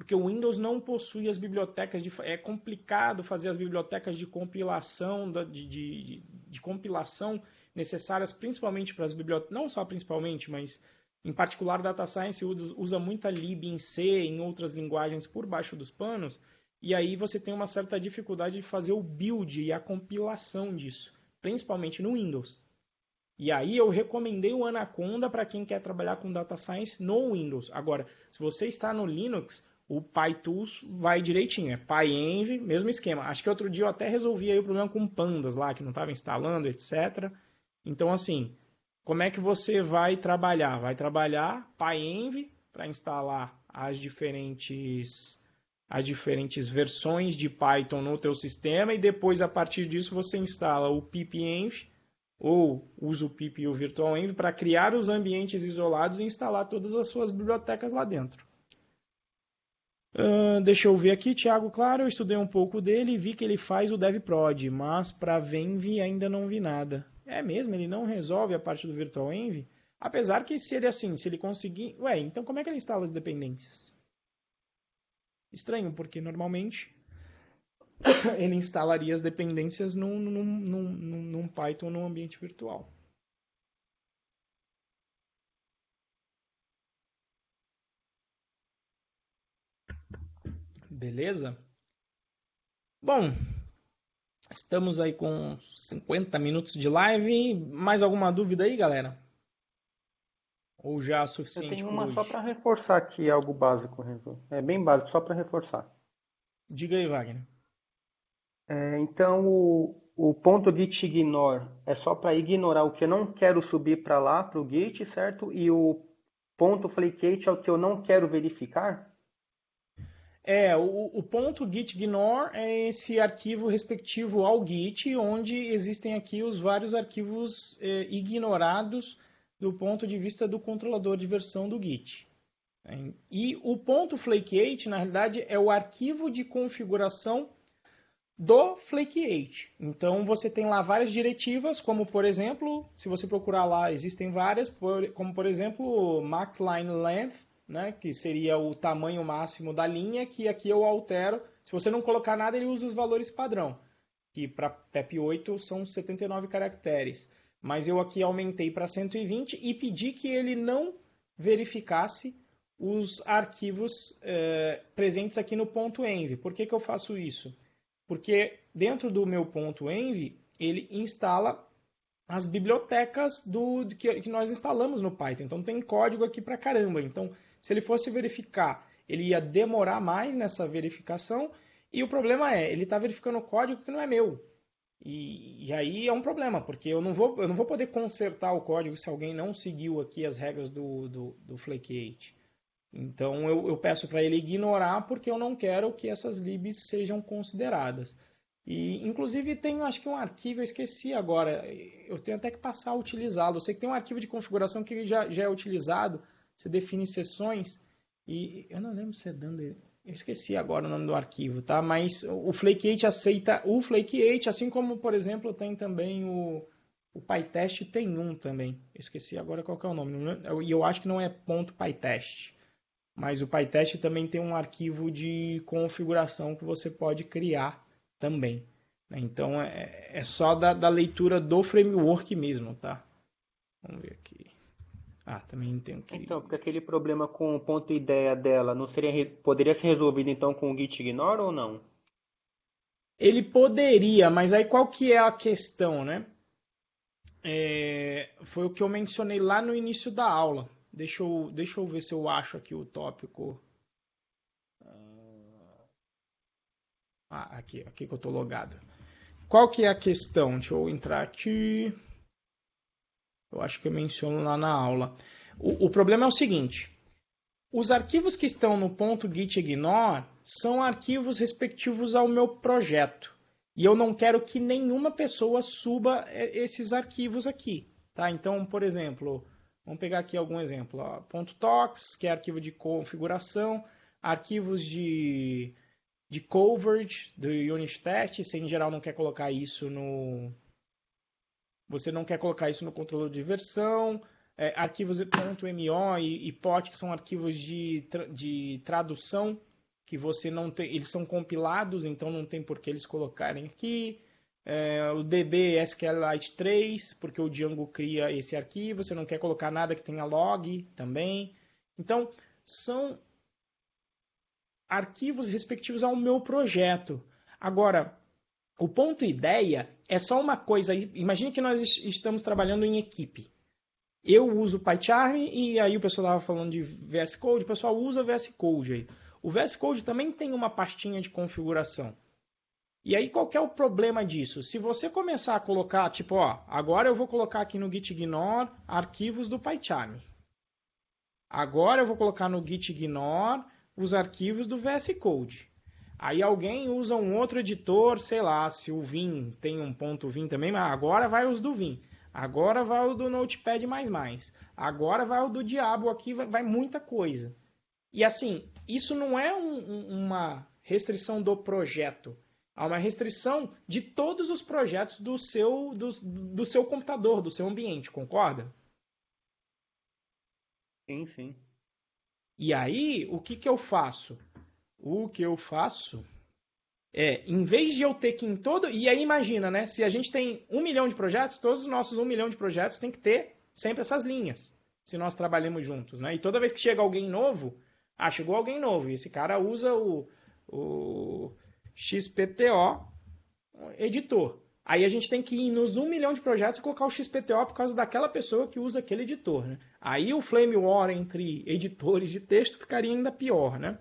porque o Windows não possui as bibliotecas de. É complicado fazer as bibliotecas de compilação, de, de, de, de compilação necessárias, principalmente para as bibliotecas. Não só principalmente, mas em particular Data Science usa, usa muita lib em C, em outras linguagens por baixo dos panos, e aí você tem uma certa dificuldade de fazer o build e a compilação disso, principalmente no Windows. E aí eu recomendei o Anaconda para quem quer trabalhar com Data Science no Windows. Agora, se você está no Linux, o PyTools vai direitinho, é PyEnv, mesmo esquema. Acho que outro dia eu até resolvi aí o problema com pandas lá, que não estava instalando, etc. Então, assim, como é que você vai trabalhar? Vai trabalhar PyEnv para instalar as diferentes as diferentes versões de Python no teu sistema e depois a partir disso você instala o pipenv ou usa o pip e o virtualenv para criar os ambientes isolados e instalar todas as suas bibliotecas lá dentro deixa eu ver aqui, Thiago Claro, eu estudei um pouco dele e vi que ele faz o DevProd, mas para Venvi ainda não vi nada. É mesmo, ele não resolve a parte do Virtual Env? Apesar que se ele assim, se ele conseguir... Ué, então como é que ele instala as dependências? Estranho, porque normalmente ele instalaria as dependências num, num, num, num Python num ambiente virtual. Beleza? Bom, estamos aí com 50 minutos de live. Mais alguma dúvida aí, galera? Ou já é suficiente? Eu tenho uma hoje? só para reforçar aqui algo básico, Renzo. É bem básico, só para reforçar. Diga aí, Wagner. É, então, o, o ponto git ignore é só para ignorar o que eu não quero subir para lá, para o git, certo? E o ponto flickate é o que eu não quero verificar? É, o, o ponto git é esse arquivo respectivo ao git, onde existem aqui os vários arquivos é, ignorados do ponto de vista do controlador de versão do git. É, e o ponto flake8 na realidade, é o arquivo de configuração do flake8. Então, você tem lá várias diretivas, como, por exemplo, se você procurar lá, existem várias, como, por exemplo, maxline length, né, que seria o tamanho máximo da linha, que aqui eu altero. Se você não colocar nada, ele usa os valores padrão, que para PEP 8 são 79 caracteres. Mas eu aqui aumentei para 120 e pedi que ele não verificasse os arquivos eh, presentes aqui no ponto .env. Por que, que eu faço isso? Porque dentro do meu ponto .env, ele instala as bibliotecas do, que, que nós instalamos no Python. Então tem código aqui para caramba. Então se ele fosse verificar, ele ia demorar mais nessa verificação. E o problema é, ele está verificando código que não é meu. E, e, aí é um problema, porque eu não, vou, eu não vou poder consertar o código se alguém não seguiu aqui as regras do, do, do Flake8. Então eu, eu peço para ele ignorar, porque eu não quero que essas libs sejam consideradas. E, inclusive, tem acho que um arquivo, eu esqueci agora, eu tenho até que passar a utilizá-lo. Eu sei que tem um arquivo de configuração que já, já é utilizado, você define sessões e eu não lembro se é dando. Eu esqueci agora o nome do arquivo, tá? Mas o Flake Flake8 aceita o Flake Flake8, assim como, por exemplo, tem também o, o PyTest tem um também. Eu esqueci agora qual é o nome. E eu acho que não é ponto .pytest. Mas o PyTest também tem um arquivo de configuração que você pode criar também. Né? Então é, é só da, da leitura do framework mesmo, tá? Vamos ver aqui. Ah, também entendo que. Então, porque aquele problema com o ponto ideia dela não seria poderia ser resolvido então com o git ignore ou não? Ele poderia, mas aí qual que é a questão, né? É, foi o que eu mencionei lá no início da aula. Deixa eu, deixa eu ver se eu acho aqui o tópico. Ah, aqui, aqui que eu tô logado. Qual que é a questão? Deixa eu entrar aqui. Eu acho que eu menciono lá na aula. O, o problema é o seguinte: os arquivos que estão no ponto .gitignore são arquivos respectivos ao meu projeto. E eu não quero que nenhuma pessoa suba é, esses arquivos aqui. Tá? Então, por exemplo, vamos pegar aqui algum exemplo. Ó, .tox, que é arquivo de configuração, arquivos de, de coverage do unit test, se em geral não quer colocar isso no, você não quer colocar isso no controlador de versão, é, arquivos .mo e, e POT, que são arquivos de, de tradução, que você não tem, eles são compilados, então não tem por que eles colocarem aqui. É, o DB SQLite 3, porque o Django cria esse arquivo, você não quer colocar nada que tenha log também. Então, são arquivos respectivos ao meu projeto. Agora, o ponto ideia é só uma coisa. Imagine que nós estamos trabalhando em equipe. Eu uso o PyCharm e aí o pessoal estava falando de VS Code, o pessoal usa VS Code aí. O VS Code também tem uma pastinha de configuração. E aí qual é o problema disso? Se você começar a colocar, tipo, ó, agora eu vou colocar aqui no gitignore arquivos do PyCharm. Agora eu vou colocar no gitignore os arquivos do VS Code. Aí alguém usa um outro editor, sei lá, se o Vim tem um ponto Vim também, mas agora vai os do Vim. Agora vai o do Notepad++. Agora vai o do Diabo aqui, vai, vai muita coisa. E assim, isso não é um, uma restrição do projeto. Há é uma restrição de todos os projetos do seu, do, do seu computador, do seu ambiente, concorda? Sim, sim. E aí, o que, que eu faço? O que eu faço é, em vez de eu ter que em todo. E aí imagina, né? Se a gente tem um milhão de projetos, todos os nossos um milhão de projetos tem que ter sempre essas linhas, se nós trabalhamos juntos, né? E toda vez que chega alguém novo, ah, chegou alguém novo, e esse cara usa o, o XPTO editor. Aí a gente tem que ir nos um milhão de projetos e colocar o XPTO por causa daquela pessoa que usa aquele editor, né? Aí o flame war entre editores de texto ficaria ainda pior, né?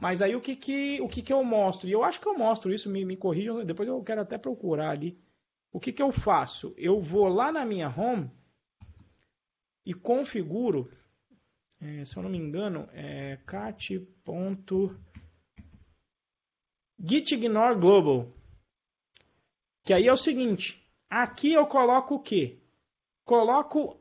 Mas aí o que que, o que, que eu mostro? E eu acho que eu mostro isso, me, me corrijam, depois eu quero até procurar ali. O que, que eu faço? Eu vou lá na minha home e configuro, é, se eu não me engano, é cat.gitignore global. Que aí é o seguinte, aqui eu coloco o quê? Coloco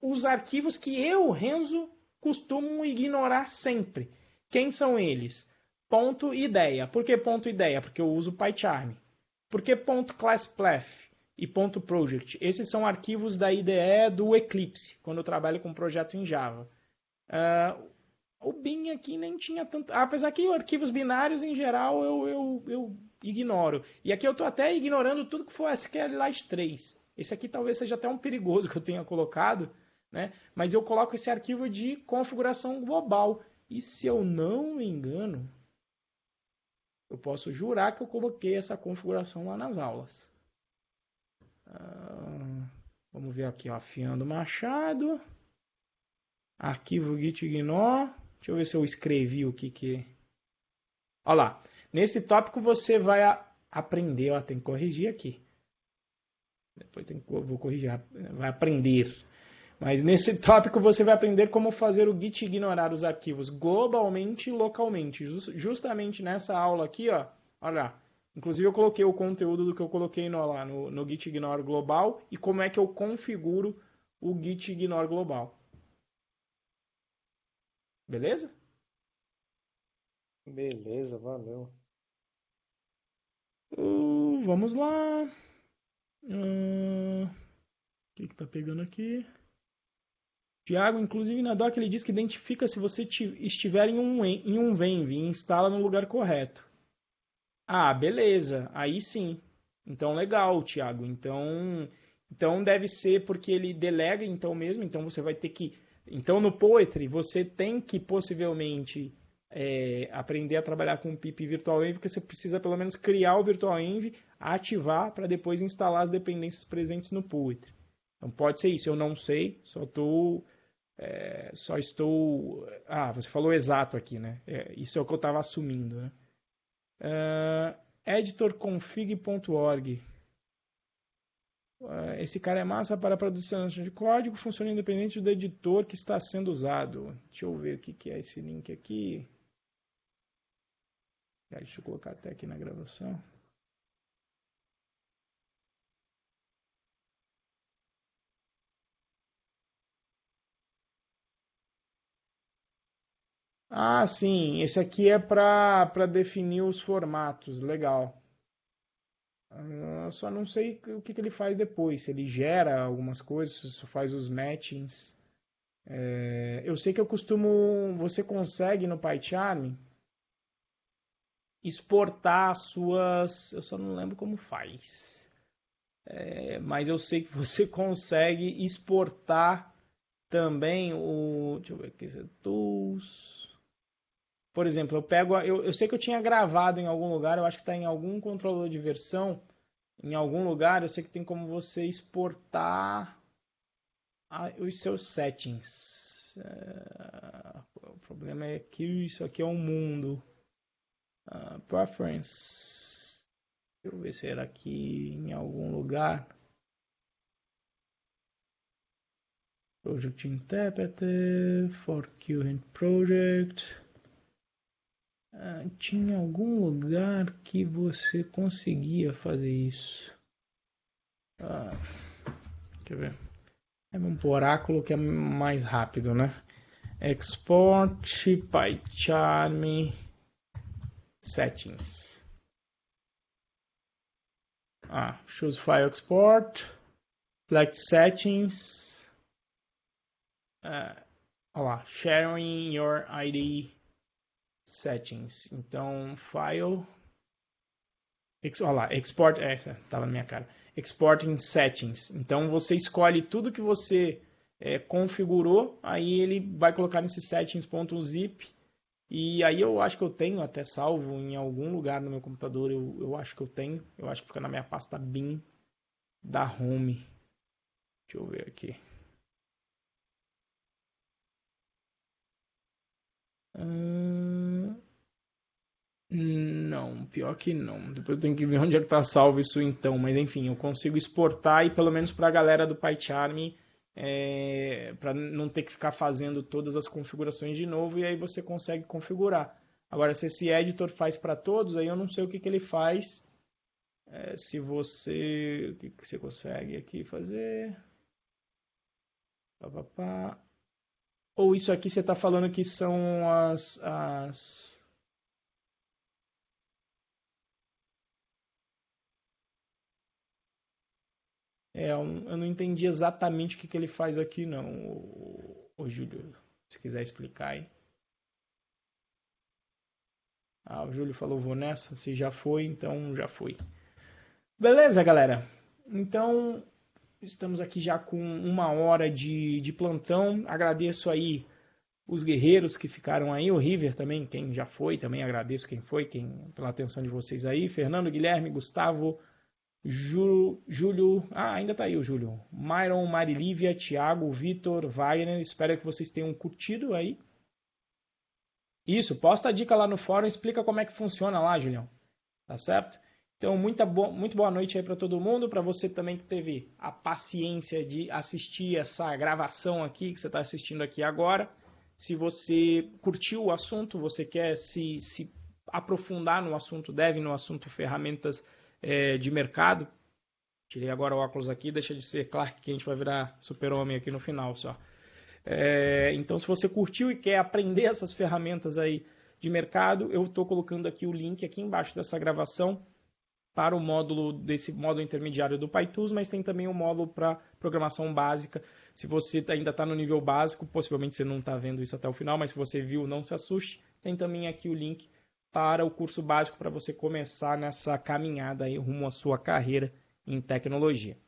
os arquivos que eu, Renzo, costumo ignorar sempre. Quem são eles? Ponto ideia. Por que ponto ideia? Porque eu uso PyCharm. Por que ponto classpleth e ponto project? Esses são arquivos da IDE do Eclipse, quando eu trabalho com um projeto em Java. Uh, o bin aqui nem tinha tanto. apesar que arquivos binários em geral eu, eu, eu ignoro. E aqui eu estou até ignorando tudo que for SQLite 3. Esse aqui talvez seja até um perigoso que eu tenha colocado, né? mas eu coloco esse arquivo de configuração global, e se eu não me engano, eu posso jurar que eu coloquei essa configuração lá nas aulas. Ah, vamos ver aqui, ó, afiando machado. Arquivo Gitignore. Deixa eu ver se eu escrevi o que que... Olha lá. Nesse tópico você vai aprender... Ó, tem que corrigir aqui. Depois tem, vou corrigir. Vai aprender mas nesse tópico você vai aprender como fazer o Git ignorar os arquivos globalmente e localmente. Justamente nessa aula aqui, ó, olha lá. Inclusive eu coloquei o conteúdo do que eu coloquei no, lá no, no Git Ignore Global e como é que eu configuro o Git Ignore Global. Beleza? Beleza, valeu. Uh, vamos lá. Ah, o uh, que, que tá pegando aqui? Tiago, inclusive na DOC, ele diz que identifica se você estiver em um, em um Venv e instala no lugar correto. Ah, beleza, aí sim. Então, legal, Tiago. Então, então deve ser porque ele delega, então mesmo. Então você vai ter que. Então no Poetry você tem que possivelmente é, aprender a trabalhar com o pip Virtual Env, porque você precisa pelo menos criar o Virtual Env, ativar para depois instalar as dependências presentes no Poetry. Então pode ser isso, eu não sei, só estou. É, só estou. É, ah, você falou exato aqui, né? É, isso é o que eu estava assumindo, né? Uh, ah, editorconfig.org uh, ah, esse cara é massa para produção de código, funciona independente do editor que está sendo usado. Deixa eu ver o que, que é esse link aqui. Deixa eu colocar até aqui na gravação. Ah, sim, esse aqui é para para definir os formatos, legal. Eu só não sei o que, que ele faz depois, se ele gera algumas coisas, se faz os matchings. É, eu sei que eu costumo. Você consegue no PyCharm exportar suas. Eu só não lembro como faz. É, mas eu sei que você consegue exportar também o. Deixa eu ver aqui. Tools. Por exemplo, eu pego. Eu, eu sei que eu tinha gravado em algum lugar, eu acho que está em algum controlador de versão, em algum lugar, eu sei que tem como você exportar a, os seus settings. Uh, o problema é que isso aqui é um mundo. Uh, preference. Deixa eu ver se era aqui em algum lugar. Project Interpreter for Current Project. Ah, tinha algum lugar que você conseguia fazer isso. Ah, deixa eu ver. É um oráculo que é mais rápido, né? Export, PyCharm, Settings. Ah, choose file export, select settings. Ah, olha lá, sharing your ID settings. Então, file. Ex, olha lá, export. Essa é, estava na minha cara. Export em settings. Então, você escolhe tudo que você é, configurou, aí ele vai colocar nesse settings.zip. E aí eu acho que eu tenho até salvo em algum lugar no meu computador. Eu, eu acho que eu tenho. Eu acho que fica na minha pasta bin da home. Deixa eu ver aqui. Hum... Não, pior que não. Depois eu tenho que ver onde é que tá salvo isso então. Mas enfim, eu consigo exportar e pelo menos para a galera do PyCharm, é, para não ter que ficar fazendo todas as configurações de novo e aí você consegue configurar. Agora, se esse editor faz para todos, aí eu não sei o que, que ele faz. É, se você. O que, que você consegue aqui fazer? Pá, pá, pá. Ou isso aqui você está falando que são as... as É, eu não entendi exatamente o que, que ele faz aqui, não, o, o Júlio. Se quiser explicar aí. Ah, o Júlio falou, vou nessa. Se já foi, então já foi. Beleza, galera? Então, estamos aqui já com uma hora de, de plantão. Agradeço aí os guerreiros que ficaram aí, o River também, quem já foi, também agradeço quem foi, quem pela atenção de vocês aí. Fernando, Guilherme, Gustavo, Ju, Júlio, ah, ainda tá aí o Júlio. Myron, Marilívia, Thiago, Vitor, Wagner, espero que vocês tenham curtido aí. Isso, posta a dica lá no fórum, explica como é que funciona lá, Julião. Tá certo? Então, muita muito boa noite aí para todo mundo, para você também que teve a paciência de assistir essa gravação aqui, que você está assistindo aqui agora. Se você curtiu o assunto, você quer se, se aprofundar no assunto deve no assunto ferramentas é, de mercado. Tirei agora o óculos aqui, deixa de ser Clark Kent, vai virar super-homem aqui no final só. É, então, se você curtiu e quer aprender essas ferramentas aí de mercado, eu estou colocando aqui o link aqui embaixo dessa gravação para o módulo desse módulo intermediário do PyTools, mas tem também o um módulo para programação básica. Se você tá, ainda está no nível básico, possivelmente você não está vendo isso até o final, mas se você viu, não se assuste. Tem também aqui o link para o curso básico para você começar nessa caminhada aí rumo à sua carreira em tecnologia.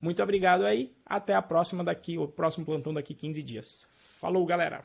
Muito obrigado aí, até a próxima daqui, o próximo plantão daqui 15 dias. Falou, galera.